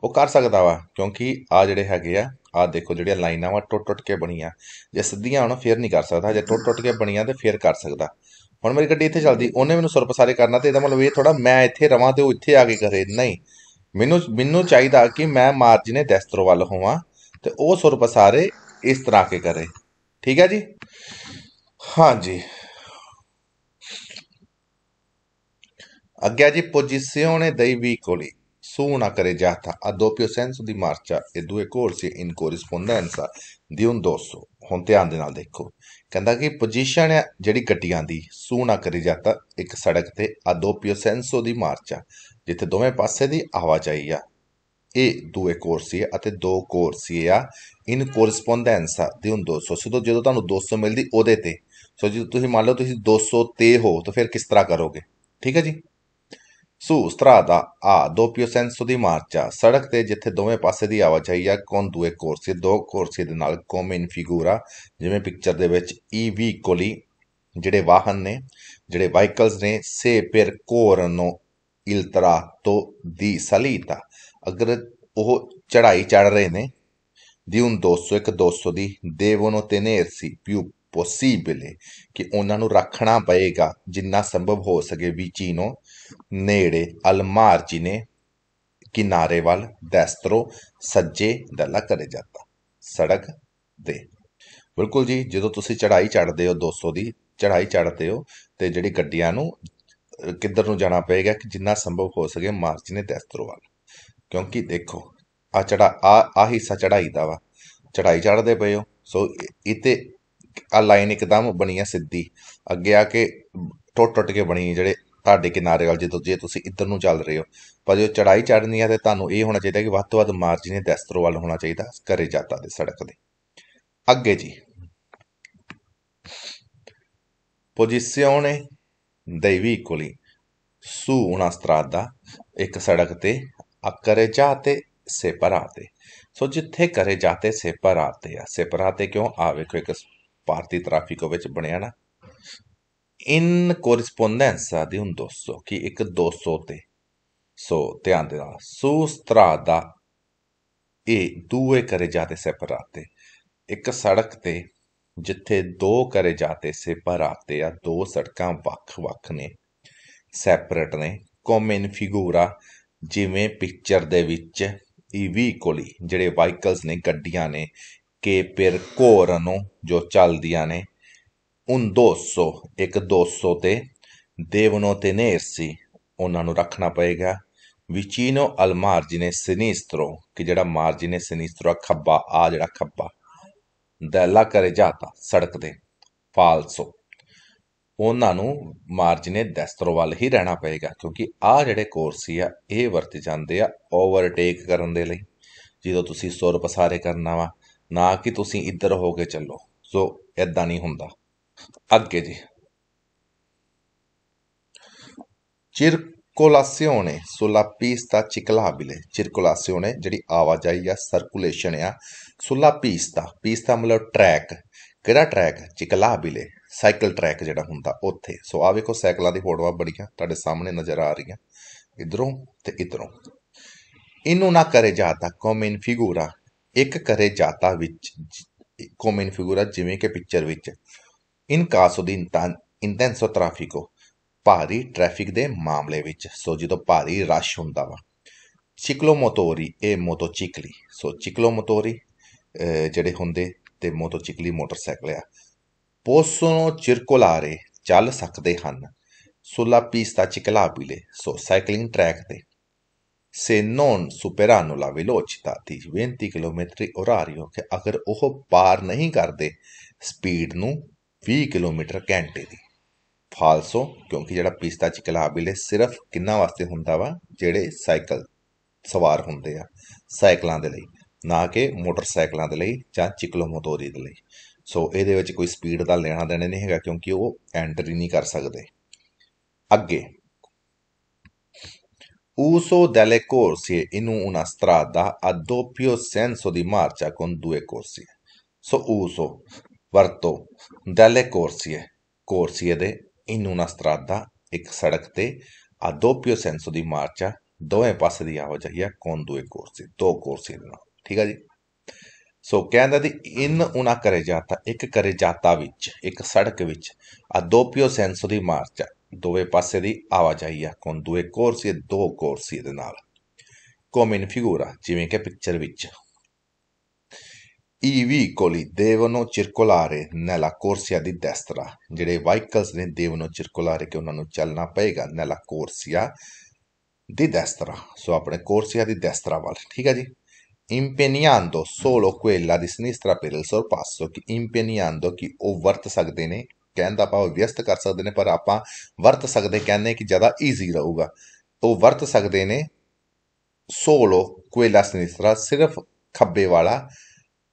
ਉਹ ਕਰ ਸਕਦਾ ਵਾ ਕਿਉਂਕਿ ਆ ਜਿਹੜੇ ਹੈਗੇ ਆ ਆ ਦੇਖੋ ਜਿਹੜੀਆਂ ਲਾਈਨਾਂ ਵਾ ਟੁੱਟ ਟੁੱਟ ਕੇ ਬਣੀਆਂ ਜੇ ਸਿੱਧੀਆਂ ਹੋਣ ਫੇਰ ਨਹੀਂ ਕਰ ਸਕਦਾ ਜੇ ਟੁੱਟ ਟੁੱਟ ਕੇ ਬਣੀਆਂ ਤੇ ਫੇਰ ਕਰ ਸਕਦਾ ਹੁਣ ਮੇਰੀ ਗੱਡੀ ਇੱਥੇ ਚੱਲਦੀ ਉਹਨੇ ਮੈਨੂੰ ਸੁਰਪਸਾਰੇ ਕਰਨਾ ਤੇ ਇਹਦਾ ਮਤਲਬ ਇਹ ਥੋੜਾ ਮੈਂ ਇੱਥੇ ਰਵਾਂ ਤੇ ਉਹ ਇੱਥੇ ਆ ਕੇ ਕਰੇ ਨਹੀਂ ਮੈਨੂੰ ਮੈਨੂੰ ਚਾਹੀਦਾ ਕਿ ਮੈਂ ਮਾਰਜੀਨੇ ਦਸਤਰੋ ਵੱਲ ਹੋਵਾਂ ਤੇ ਉਹ ਸੁਰਪਸਾਰੇ ਇਸ ਤਰ੍ਹਾਂ ਕੇ ਕਰੇ ਠੀਕ ਹੈ ਜੀ ਹਾਂ ਜੀ ਅੱਗੇ ਜੀ ਪੋਜੀਸੀਓਨੇ ਦੈਵੀ ਕੋਲੀ una carreggiata a doppio senso di marcia C in ਕੋਰਿਸਪੋਂਡੈਂਸ the corrispondenza di ਹੁਣ ਧਿਆਨ ਦੇ ਨਾਲ ਦੇਖੋ ਕਹਿੰਦਾ ਕਿ ਪੋਜੀਸ਼ਨ ਹੈ ਜਿਹੜੀ ਗੱਡੀਆਂ ਦੀ ਸੂ ਨਾ ਕਰੀ ਜਾਂਦਾ ਇੱਕ ਸੜਕ ਤੇ ਆਦੋਪਿਓ ਸੈਂਸੋ ਦੀ ਮਾਰਚ ਆ ਜਿੱਥੇ ਦੋਵੇਂ ਪਾਸੇ ਦੀ ਆਵਾਜਾਈ ਆ ਇਹ ਦੋਏ ਕੋਰਸੀਏ ਅਤੇ ਦੋ ਕੋਰਸੀਏ ਆ ਇਨ ਕੋਰਸਪੋਂਡੈਂਸ ਦੀ ਹੁਣ 200 ਸਿੱਧੋ ਜਦੋਂ ਤੁਹਾਨੂੰ 200 ਮਿਲਦੀ ਉਹਦੇ ਤੇ ਸੋ ਜੇ ਤੁਸੀਂ ਮੰਨ ਲਓ ਤੁਸੀਂ 200 ਤੇ ਹੋ ਤਾਂ ਫਿਰ ਕਿਸ ਤਰ੍ਹਾਂ ਕਰੋਗੇ ਠੀਕ ਹੈ ਜੀ su strada a doppio senso di marcia, ਸੜਕ ਤੇ ਜਿੱਥੇ ਦੋਵੇਂ ਪਾਸੇ ਦੀ ਆਵਾਜਾਈ ਆ ਕੋਨ ਦੂਏ ਕੋਰਸੇ ਦੋ ਕੋਰਸੇ ਦੇ ਨਾਲ ਕੋਮ ਇਨ ਫਿਗੂਰਾ ਜਿਵੇਂ ਪਿਕਚਰ ਦੇ ਵਿੱਚ ਈ ਵੀ ਕੋਲੀ ਜਿਹੜੇ ਵਾਹਨ ਨੇ ਜਿਹੜੇ ਵਾਈਕਲਸ ਨੇ ਸੇ ਪਰ ਕੋਰਨੋ ਇਲਤਰਾ ਤੋ ਦੀ ਸਲੀਤਾ ਅਗਰ ਉਹ ਚੜਾਈ ਚੜ ਰਹੇ ਨੇ ਦੀ ਉਨ 200 ਇੱਕ 200 ਦੀ ਦੇਵੋਨੋ ਸੀ più possibile ਕਿ ਉਹਨਾਂ ਨੂੰ ਰੱਖਣਾ ਪਏਗਾ ਜਿੰਨਾ ਸੰਭਵ ਹੋ ਸਕੇ ਵਿਚੀਨੋ ਨੇੜੇ ਅਲ ਨੇ ਕਿਨਾਰੇ ਵੱਲ ਦੈਸਤਰੋ ਸੱਜੇ ਦਲਾ ਕਰੇ ਜਾਂਦਾ ਸੜਕ ਦੇ ਬਿਲਕੁਲ ਜੀ ਜਦੋਂ ਤੁਸੀਂ ਚੜ੍ਹਾਈ ਚੜ੍ਹਦੇ ਹੋ 200 ਦੀ ਚੜ੍ਹਾਈ ਚੜ੍ਹਦੇ ਹੋ ਤੇ ਜਿਹੜੀ ਗੱਡੀਆਂ ਨੂੰ ਕਿੱਧਰ ਨੂੰ ਜਾਣਾ ਪਏਗਾ ਕਿ ਜਿੰਨਾ ਸੰਭਵ ਹੋ ਸਕੇ ਮਾਰਚ ਨੇ ਦੈਸਤਰੋ ਵੱਲ ਕਿਉਂਕਿ ਦੇਖੋ ਆ ਚੜਾ ਆ ਆ ਹਿੱਸਾ ਚੜਾਈ ਦਾ ਵਾ ਚੜਾਈ ਚੜਦੇ ਪਏ ਹੋ ਸੋ ਇਤੇ ਆ ਲਾਈਨ ਇੱਕਦਮ ਬਣੀ ਆ ਸਿੱਧੀ ਅੱਗੇ ਆ ਕੇ ਟੁੱਟ ਟੁੱਟ ਕੇ ਬਣੀ ਜਿਹੜੇ ਤੁਹਾਡੇ ਕਿਨਾਰੇ ਵਾਲ ਜਦੋਂ ਜੇ ਤੁਸੀਂ ਇੱਧਰ ਨੂੰ ਚੱਲ ਰਹੇ ਹੋ ਪਰ ਜੇ ਚੜਾਈ ਚੜ੍ਹਨੀ ਹੈ ਤੇ ਤੁਹਾਨੂੰ ਇਹ ਹੋਣਾ ਚਾਹੀਦਾ ਕਿ ਵੱਧ ਤੋਂ ਵੱਧ ਮਾਰਜੀਨ ਦੈਸਤਰੋ ਵੱਲ ਹੋਣਾ ਚਾਹੀਦਾ ਕਰੇ ਜਾਤਾ ਦੇ ਸੜਕ ਦੇ ਅੱਗੇ ਜੀ ਪੋਜੀਸ਼ਿਓਨੇ ਦੇਵੀ ਕੋਲੀ ਸੂ ਉਨਾ ਦਾ ਇੱਕ ਸੜਕ ਤੇ ਅਕਰੇ ਜਾਤੇ ਸੇਪਰਾਤੇ ਸੋ ਜਿੱਥੇ ਕਰੇ ਜਾਤੇ ਸੇਪਰਾਤੇ ਆ ਸੇਪਰਾਤੇ ਕਿਉਂ ਆ ਵੇਖੋ ਇੱਕ ਭਾਰਤੀ ਟ੍ਰੈਫਿਕੋ ਵਿੱਚ ਬਣਿਆ ਨਾ ਇਨ ਦੇ in corrispondenza di un dosso, ki ik dosso te. So, te dirà, su strada e due carreggiate separate. ਇੱਕ ਸੜਕ ਤੇ ਜਿੱਥੇ ਦੋ ਕਰੇ ਕਰੇਜਾਤੇ ਸੇਪਰਾਤੇ ਆ ਦੋ ਸੜਕਾਂ ਵੱਖ-ਵੱਖ ਨੇ ਸੈਪਰੇਟ ਨੇ ਕੋਮਨ ਫਿਗੂਰਾ ਜਿਵੇਂ ਪਿਕਚਰ ਦੇ ਵਿੱਚ ਈਵੀ ਕੋਲੀ ਜਿਹੜੇ ਵਾਹੀਕਲਸ ਨੇ ਗੱਡੀਆਂ ਨੇ ਕੇ ਪਿਰ ਘੋਰਨ ਨੂੰ ਜੋ ਚੱਲਦੀਆਂ ਨੇ un dosso ਇੱਕ dosso ਤੇ devono tenersi ਉਹਨਾਂ ਨੂੰ ਰੱਖਣਾ ਪਏਗਾ vicino al margine sinistro ਕਿ ਜਿਹੜਾ margine sinistro ਖੱਬਾ ਆ ਜਿਹੜਾ ਖੱਬਾ ਕਰੇ carreggiata ਸੜਕ ਦੇ ਫਾਲਸੋ ਉਹਨਾਂ ਨੂੰ ਮਾਰਜਨੇ ਦੈਸਤਰੋ ਵੱਲ ਹੀ ਰਹਿਣਾ ਪਏਗਾ ਕਿਉਂਕਿ ਆ ਜਿਹੜੇ ਕੋਰਸੀ ਆ ਇਹ ਵਰਤੇ ਜਾਂਦੇ ਆ ਓਵਰਟੇਕ ਕਰਨ ਦੇ ਲਈ ਜਦੋਂ ਤੁਸੀਂ ਸੁਰ ਪਸਾਰੇ ਕਰਨਾ ਵਾ ਨਾ ਕਿ ਤੁਸੀਂ ਇੱਧਰ ਹੋ ਕੇ ਚੱਲੋ ਸੋ ਐਦਾਂ ਨਹੀਂ ਹੁੰਦਾ ਅੱਗੇ ਜੀ circolazione sulla pista ਚਿਕਲਾਬਿਲੇ circolazione ਜਿਹੜੀ ਆਵਾਜਾਈ ਆ ਸਰਕੂਲੇਸ਼ਨ ਆ ਸੁਲਾ pista pista ਮਤਲਬ ਟਰੈਕ ਕਿਹੜਾ ਟਰੈਕ ਚਿਕਲਾਬਿਲੇ ਸਾਈਕਲ ਟਰੈਕ ਜਿਹੜਾ ਹੁੰਦਾ ਉੱਥੇ ਸੋ ਆ ਵੇਖੋ ਸਾਈਕਲਾਂ ਦੀ ਫੋਟੋਆਂ ਬੜੀਆਂ ਤੁਹਾਡੇ ਸਾਹਮਣੇ ਨਜ਼ਰ ਆ ਰਹੀਆਂ ਇਧਰੋਂ ਤੇ ਇਧਰੋਂ ਇਹਨੂੰ ਨਾ ਕਰੇ ਜਾਤਾ ਕੋਮਿਨ ਫਿਗੂਰਾ ਇੱਕ ਕਰੇ ਜਾਤਾ ਵਿੱਚ ਕੋਮਿਨ ਫਿਗੂਰਾ ਜਿਵੇਂ ਕਿ ਪਿਕਚਰ ਵਿੱਚ ਇਨ ਕਾਸੋ ਦੀ ਇੰਟੈਂਸੋ ਟ੍ਰੈਫਿਕੋ ਭਾਰੀ ਟ੍ਰੈਫਿਕ ਦੇ ਮਾਮਲੇ ਵਿੱਚ ਸੋ ਜਦੋਂ ਭਾਰੀ ਰਸ਼ ਹੁੰਦਾ ਵਾ ਚਿਕਲੋਮੋਟੋਰੀ ਇਹ ਮੋਟੋਚਿਕਲੀ ਸੋ ਚਿਕਲੋਮੋਟੋਰੀ ਜਿਹੜੇ ਹੁੰਦੇ ਤੇ ਮੋਟੋਚਿਕਲੀ ਮੋਟਰਸਾਈਕਲ ਆ ਪੋਸੋਨੋ ਚਿਰਕੋਲਾਰੇ ਚੱਲ ਸਕਦੇ ਹਨ ਸੁਲਾ ਪੀਸਤਾ ਚਿਕਲਾਬੀਲੇ ਸੋ ਸਾਈਕਲਿੰਗ ਟਰੈਕ ਤੇ se non superano la velocità di 20 km/h che ਅਗਰ ਉਹ ਪਾਰ ਨਹੀਂ ਕਰਦੇ ਸਪੀਡ ਨੂੰ 20 ਕਿਲੋਮੀਟਰ ਘੰਟੇ ਦੀ ਫਾਲਸੋ ਕਿਉਂਕਿ ਜਿਹੜਾ ਪਿਸਤਾ ਚਿਕਲਾ ਹੈ ਸਿਰਫ ਕਿੰਨਾ ਵਾਸਤੇ ਹੁੰਦਾ ਵਾ ਜਿਹੜੇ ਸਾਈਕਲ ਸਵਾਰ ਹੁੰਦੇ ਆ ਸਾਈਕਲਾਂ ਦੇ ਲਈ ਨਾ ਕਿ ਮੋਟਰਸਾਈਕਲਾਂ ਦੇ ਲਈ ਜਾਂ ਮੋਟੋਰੀ ਦੇ ਲਈ ਸੋ ਇਹਦੇ ਵਿੱਚ ਕੋਈ ਸਪੀਡ ਦਾ ਲੈਣਾ ਦੇਣਾ ਨਹੀਂ ਹੈਗਾ ਕਿਉਂਕਿ ਉਹ ਐਂਟਰੀ ਨਹੀਂ ਕਰ ਸਕਦੇ ਅੱਗੇ ਉਸੋ ਦੇਲੇ ਕੋਰਸੀ ਇਹਨੂੰ ਉਨਾ ਸਟਰਾਦਾ ਅਦੋਪਿਓ ਸੈਂਸੋ ਦੀ ਮਾਰਚਾ ਕੋਨ ਦੂਏ due ਸੋ ਉਸੋ ਵਰਤੋ ਡੈੱਲ ਕੋਰਸੀਏ ਕੋਰਸੀਏ ਦੇ ਇਨ ਸਟਰਾਦਾ ਇੱਕ ਸੜਕ ਤੇ ਆਦੋਪਿਓ ਸੈਂਸੋ ਦੀ ਮਾਰਚਾ ਦੋਵੇਂ ਪਾਸੇ ਦੀ ਆਵਾਜਾਈ ਜਾਈਆ ਕੌਨ ਦੂਏ ਕੋਰਸੀ ਦੋ ਕੋਰਸੀ ਦੇ ਨਾਲ ਠੀਕ ਆ ਜੀ ਸੋ ਕਹਿੰਦਾ ਦੀ ਇਨ ਉਨਾ ਕਰੇ ਜਾਤਾ ਇੱਕ ਕਰੇ ਜਾਤਾ ਵਿੱਚ ਇੱਕ ਸੜਕ ਵਿੱਚ ਆਦੋਪਿਓ ਸੈਂਸੋ ਦੀ ਮਾਰਚਾ ਦੋਵੇਂ ਪਾਸੇ ਦੀ ਆਵਾ ਜਾਈਆ ਕੌਨ ਦੂਏ ਕੋਰਸੀ ਦੋ ਕੋਰਸੀ ਦੇ ਨਾਲ ਕੋਮਨ ਫਿਗੂਰਾ ਜਿਵੇਂ ਕਿ ਪਿਕਚਰ ਵਿੱਚ i veicoli devono circolare nella corsia di destra. Jede vehicles ne devono circolare che non chalna una nella corsia di destra. So apne corsia di destra, hai ji? Impegnando solo quella di sinistra per il sorpasso, impegnando ki o vart sagdene, che anda pa o viest kar ne par apa, vart sakde che ki chi easy rauga. O vart sakde ne solo quella sinistra, sirf khabbe wala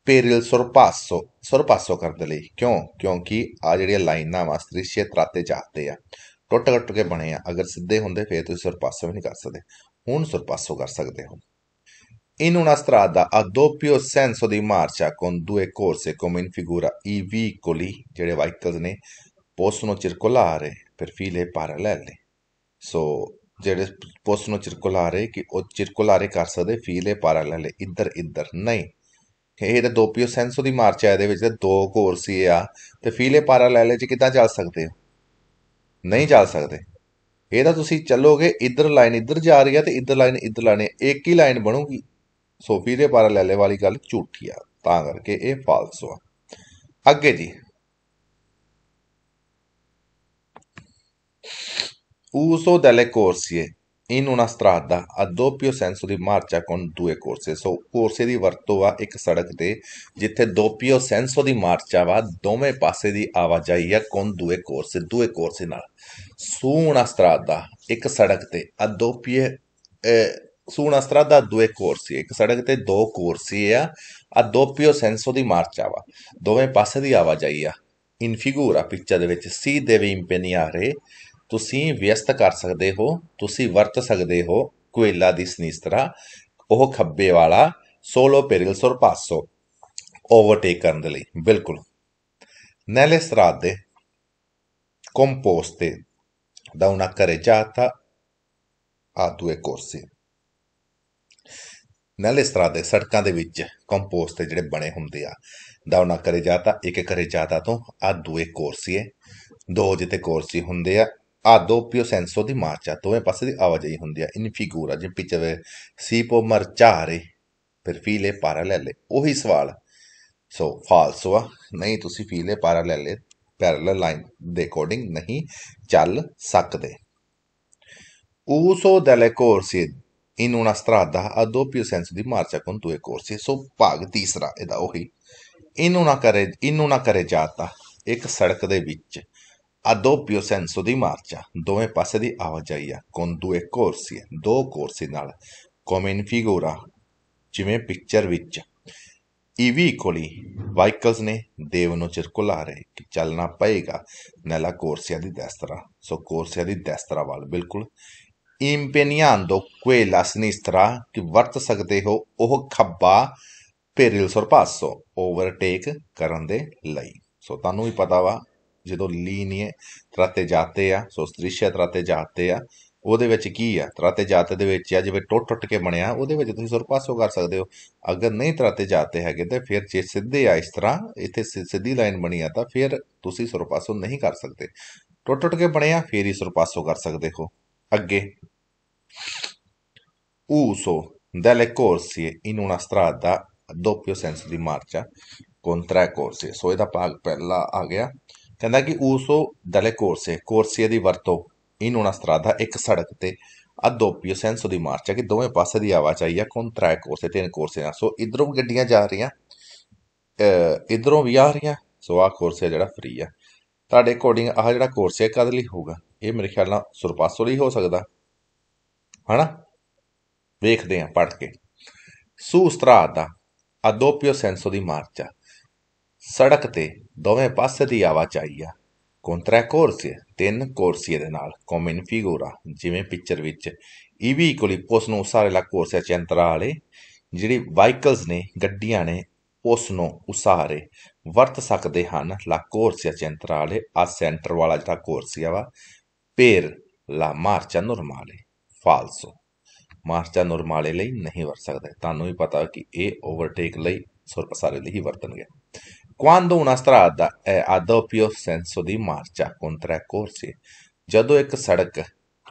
per il sorpasso sorpasso ਕਰਨ ਦੇ ਲਈ ਕਿਉਂ ਕਿਉਂਕਿ ਆ ਜਿਹੜੀਆਂ ਲਾਈਨਾਂ ਵਾ ਸ੍ਰਿਸ਼ਯ ਤਰਾਤੇ ਜਾਤੇ ਆ ਟੁੱਟ ਟੁੱਟ ਕੇ ਬਣੇ ਆ ਅਗਰ ਸਿੱਧੇ ਹੁੰਦੇ ਫੇਰ ਤੁਸੀਂ ਸਰਪਾਸੋ ਵੀ ਨਹੀਂ ਕਰ ਸਕਦੇ ਹੁਣ ਸਰਪਾਸੋ ਕਰ ਸਕਦੇ ਹੋ In una strada a doppio senso di marcia con due corse come in figura, i veicoli, ਜਿਹੜੇ ਵਾਹਕਲਸ ਨੇ possono circolare per file parallele. ਸੋ ਜਿਹੜੇ possono circolare ਕਿ ਉਹ circolare ਕਰ ਸਕਦੇ file parallele ਇੱਧਰ ਇੱਧਰ ਨਹੀਂ ਇਹ ਤਾਂ ਦੋਪੀਓ ਸੈਂਸੋ ਦੀ ਮਾਰਚ ਆ ਇਹਦੇ ਵਿੱਚ ਤੇ ਦੋ ਕੋਰਸੀ ਆ ਤੇ ਫੀਲੇ ਇਹ ਚ ਕਿੱਦਾਂ ਚੱਲ ਸਕਦੇ ਹੋ ਨਹੀਂ ਚੱਲ ਸਕਦੇ ਇਹ ਤਾਂ ਤੁਸੀਂ ਚੱਲੋਗੇ ਇੱਧਰ ਲਾਈਨ ਇੱਧਰ ਜਾ ਰਹੀ ਆ ਤੇ ਇੱਧਰ ਲਾਈਨ ਇੱਧਰ ਲਾਣੇ ਇੱਕ ਹੀ ਲਾਈਨ ਬਣੂਗੀ ਸੋ ਫੀਲੇ ਪੈਰਾਲੈਲ ਵਾਲੀ ਗੱਲ ਝੂਠੀ ਆ ਤਾਂ ਕਰਕੇ ਇਹ ਫਾਲਸ ਆ ਅੱਗੇ ਜੀ ਉਸੋ ਦਲੇ ਕੋਰਸੀਏ in una strada a doppio senso di marcia con due corse. So, corse di varto va ek sadak te jithe doppio senso di marcia va ਦੋਵੇਂ passe di ਆਵਾਜਾਈ ਆ con due corse, due corse nal su una strada ek sadak te a doppie su una strada due corsi ek sadak te do corsi a a doppio senso di marcia va ਦੋਵੇਂ passe di ਆਵਾਜਾਈ ਆ in figura picture de vich si deve impegnare ਤੁਸੀਂ ਵਿਅਸਤ ਕਰ ਸਕਦੇ ਹੋ ਤੁਸੀਂ ਵਰਤ ਸਕਦੇ ਹੋ ਕੁਇਲਾ ਦੀ ਸਨੀਸਤਰਾ ਉਹ ਖੱਬੇ ਵਾਲਾ ਸੋਲੋ ਪੈਰਲ ਪਾਸੋ ਓਵਰਟੇਕ ਕਰਨ ਦੇ ਲਈ ਬਿਲਕੁਲ nelle strade ਕੰਪੋਸਟੇ ਦਾ una carreggiata ਆ ਦੂਏ ਕੋਰਸੀ ਨਲੇ ਸਟਰਾਦੇ ਸੜਕਾਂ ਦੇ ਵਿੱਚ ਕੰਪੋਸਟ ਜਿਹੜੇ ਬਣੇ ਹੁੰਦੇ ਆ ਦਾ ਉਹਨਾ ਕਰੇ ਜਾਤਾ ਇੱਕ ਕਰੇ ਜਾਤਾ ਤੋਂ ਆ ਦੂਏ ਕੋਰਸੀਏ ਦੋ ਜਿਤੇ ਕੋਰਸੀ ਹੁੰਦੇ ਆ Doppio senso di marcia, dove passe di avanzare in figura ਜੇ ਪਿਕਚਰ ਸੀ può marciare per file parallele ਉਹੀ ਸਵਾਲ ਸੋ ਫਾਲਸ ਵਾ ਨਹੀਂ ਤੁਸੀਂ ਫੀਲੇ parallele parallel line ਦੇ ਅਕੋਰਡਿੰਗ ਨਹੀਂ ਚੱਲ ਸਕਦੇ uso delle corsie in una strada a doppio senso di marcia con due corsie ਸੋ ਭਾਗ ਤੀਸਰਾ ਇਹਦਾ ਉਹੀ in una care in una careggiata ਇੱਕ ਸੜਕ ਦੇ ਵਿੱਚ ਅਦੋਪਿਓ ਸੈਂਸੋ ਦੀ ਮਾਰਚਾ ਦੋਵੇਂ ਪਾਸੇ ਦੀ ਆਵਾਜਾਈ ਆ ਕੋਨ ਦੂਏ ਕੋਰਸੀ ਦੋ ਕੋਰਸੀ ਨਾਲ ਕੋਮਨ ਫਿਗੂਰਾ ਜਿਵੇਂ ਪਿਕਚਰ ਵਿੱਚ ਈਵੀ ਕੋਲੀ ਵਾਈਕਲਸ ਨੇ ਦੇਵ ਨੂੰ ਚਿਰਕੁਲਾਰੇ ਕਿ ਚੱਲਣਾ ਪਏਗਾ ਨੈਲਾ ਕੋਰਸੀਆ ਦੀ ਦਸਤਰਾ ਸੋ ਕੋਰਸੀਆ ਦੀ ਦਸਤਰਾ ਵੱਲ ਬਿਲਕੁਲ ਇੰਪੇਨੀਆਂਦੋ ਕੁਏਲਾ ਸਿਨਿਸਤਰਾ ਕਿ ਵਰਤ ਸਕਦੇ ਹੋ ਉਹ ਖੱਬਾ ਪੇਰਿਲ ਸਰਪਾਸੋ ਓਵਰਟੇਕ ਕਰਨ ਦੇ ਲਈ ਸੋ ਤੁਹਾਨੂੰ ਵੀ ਪਤਾ ਵਾ ਜਦੋਂ ਲੀਨੀਏ ਤਰਾਤੇ ਜਾਤੇ ਆ ਸੋ ਸਤ੍ਰਿਸ਼ਯ ਤਰਾਤੇ ਜਾਤੇ ਆ ਉਹਦੇ ਵਿੱਚ ਕੀ ਆ ਤਰਾਤੇ ਜਾਤੇ ਦੇ ਵਿੱਚ ਆ ਜਿਵੇਂ ਟੁੱਟ ਟੁੱਟ ਕੇ ਬਣਿਆ ਉਹਦੇ ਵਿੱਚ ਤੁਸੀਂ ਸੁਰਪਾਸੋ ਕਰ ਸਕਦੇ ਹੋ ਅਗਰ ਨਹੀਂ ਤਰਾਤੇ ਜਾਤੇ ਹੈਗੇ ਤੇ ਫਿਰ ਜੇ ਸਿੱਧੇ ਆ ਇਸ ਤਰ੍ਹਾਂ ਇੱਥੇ ਸਿੱਧੀ ਲਾਈਨ ਬਣੀ ਆ ਤਾਂ ਫਿਰ ਤੁਸੀਂ ਸੁਰਪਾਸੋ ਨਹੀਂ ਕਰ ਸਕਦੇ ਟੁੱਟ ਟੁੱਟ ਕੇ ਬਣਿਆ ਫਿਰ ਹੀ ਸੁਰਪਾਸੋ ਕਰ ਸਕਦੇ ਹੋ ਅੱਗੇ uso delle corsie in una strada a doppio senso di marcia con tre corsie. So ਇਹਦਾ pal ਪਹਿਲਾ ਆ ਗਿਆ ਕਹਿੰਦਾ ਕਿ ਉਸੋ ਦਲੇ ਕੋਰਸੇ ਕੋਰਸੀਏ ਦੀ ਵਰਤੋਂ ਇਨ una strada ਇੱਕ ਸੜਕ ਤੇ ਅਦੋਪੀਓ ਸੈਂਸੋ ਦੀ ਮਾਰਚ ਹੈ ਕਿ ਦੋਵੇਂ ਪਾਸੇ ਦੀ ਆਵਾਜਾਈ ਆ ਕੋਨ ਤਰਾਇ ਕੋਰਸੇ ਤਿੰਨ ਕੋਰਸੇ ਆ ਸੋ ਇਧਰੋਂ ਗੱਡੀਆਂ ਜਾ ਰਹੀਆਂ ਇਧਰੋਂ ਵੀ ਆ ਰਹੀਆਂ ਸੋ ਆ ਕੋਰਸੇ ਜਿਹੜਾ ਫ੍ਰੀ ਆ ਤੁਹਾਡੇ ਅਕੋਰਡਿੰਗ ਆਹ ਜਿਹੜਾ ਕੋਰਸੇ ਕਦ ਲਈ ਹੋਊਗਾ ਇਹ ਮੇਰੇ ਖਿਆਲ ਨਾਲ ਸੁਰਪਾਸੋ ਲਈ ਹੋ ਸਕਦਾ ਹਨਾ ਵੇਖਦੇ ਆ ਪੜ ਕੇ ਸੂਸਤਰਾ ਦਾ ਅਦੋਪੀਓ ਸੈਂਸੋ ਦੀ ਮਾਰਚ ਸੜਕ ਤੇ ਦੋਵੇਂ ਪਾਸੇ ਦੀ ਆਵਾਜਾਈ ਆ ਕੋਂਤਰਾ ਕੋਰਸੀਏ ਤਿੰਨ ਕੋਰਸੀਏ ਦੇ ਨਾਲ ਕੋਮਨ ਫਿਗੂਰਾ ਜਿਵੇਂ ਪਿਕਚਰ ਵਿੱਚ ਇਹ ਵੀ ਪੋਸ ਨੂੰ ਸਾਰੇ ਲਾ ਚੰਤਰਾ ਵਾਲੇ ਜਿਹੜੀ ਵਾਈਕਲਸ ਨੇ ਗੱਡੀਆਂ ਨੇ ਨੂੰ ਉਸਾਰੇ ਵਰਤ ਸਕਦੇ ਹਨ ਲਾ ਚੰਤਰਾ ਵਾਲੇ ਆ ਸੈਂਟਰ ਵਾਲਾ ਜਿਹੜਾ ਕੋਰਸੀਆ ਵਾ ਪੇਰ ਲਾ ਮਾਰਚਾ ਨੋਰਮਾਲੇ ਫਾਲਸੋ ਮਾਰਚਾ ਨੋਰਮਾਲੇ ਲਈ ਨਹੀਂ ਵਰਤ ਸਕਦੇ ਤੁਹਾਨੂੰ ਵੀ ਪਤਾ ਕਿ ਇਹ ਓਵਰਟੇਕ ਲਈ ਸੁਰਪਸਾਰੇ ਲਈ ਹੀ ਵਰਤਣਗੇ Quando una strada è ad doppio senso di marcia con tre corsie, ਜਦੋਂ ਇੱਕ ਸੜਕ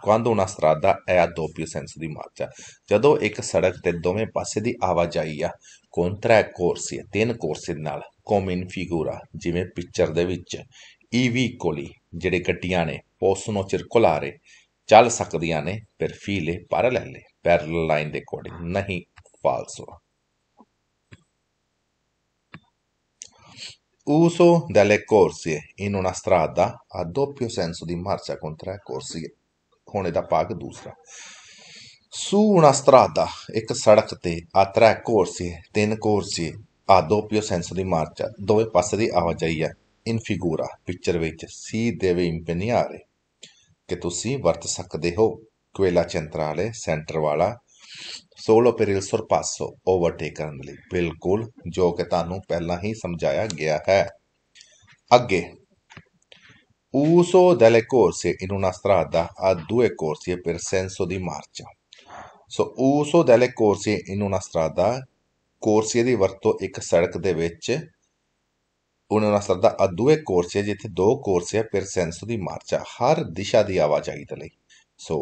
quando una strada è a doppio senso di marcia ਜਦੋਂ ਇੱਕ ਸੜਕ ਤੇ ਦੋਵੇਂ ਪਾਸੇ ਦੀ ਆਵਾਜਾਈ ਆ con tre corsie ਤਿੰਨ ਕੋਰਸੇ ਨਾਲ come in figura ਜਿਵੇਂ ਪਿਕਚਰ ਦੇ ਵਿੱਚ i veicoli ਜਿਹੜੇ ਗੱਡੀਆਂ ਨੇ possono circolare ਚੱਲ ਸਕਦੀਆਂ ਨੇ per file parallele parallel line ਦੇ ਅਕੋਰਡਿੰਗ ਨਹੀਂ ਫਾਲਸੋ Uso delle corsie in una strada a doppio senso di marcia con tre corsi con da pag d'usra. Su una strada e sarak te a tre corsi, ten corsi a doppio senso di marcia dove passa di avajaia in figura, picture vece, si deve impegnare che tu si vart sakde ho quella centrale, centrale, solo per il sorpasso ਕਰਨ ਲਈ ਬਿਲਕੁਲ ਜੋ ਕਿ ਤੁਹਾਨੂੰ ਪਹਿਲਾਂ ਹੀ ਸਮਝਾਇਆ ਗਿਆ ਹੈ ਅੱਗੇ uso delle corse in una strada a due corsie per senso di marcia. so uso delle corse in una strada corsie ਦੀ ਵਰਤੋਂ ਇੱਕ ਸੜਕ ਦੇ ਵਿੱਚ ਉਹਨਾਂ ਨਾਲ ਸਰਦਾ ਆ due corsie ਜਿੱਥੇ ਦੋ ਕੋਰਸੀਏ per senso di marcia ਹਰ ਦਿਸ਼ਾ ਦੀ ਆਵਾਜਾਈ ਦੇ ਲਈ ਸੋ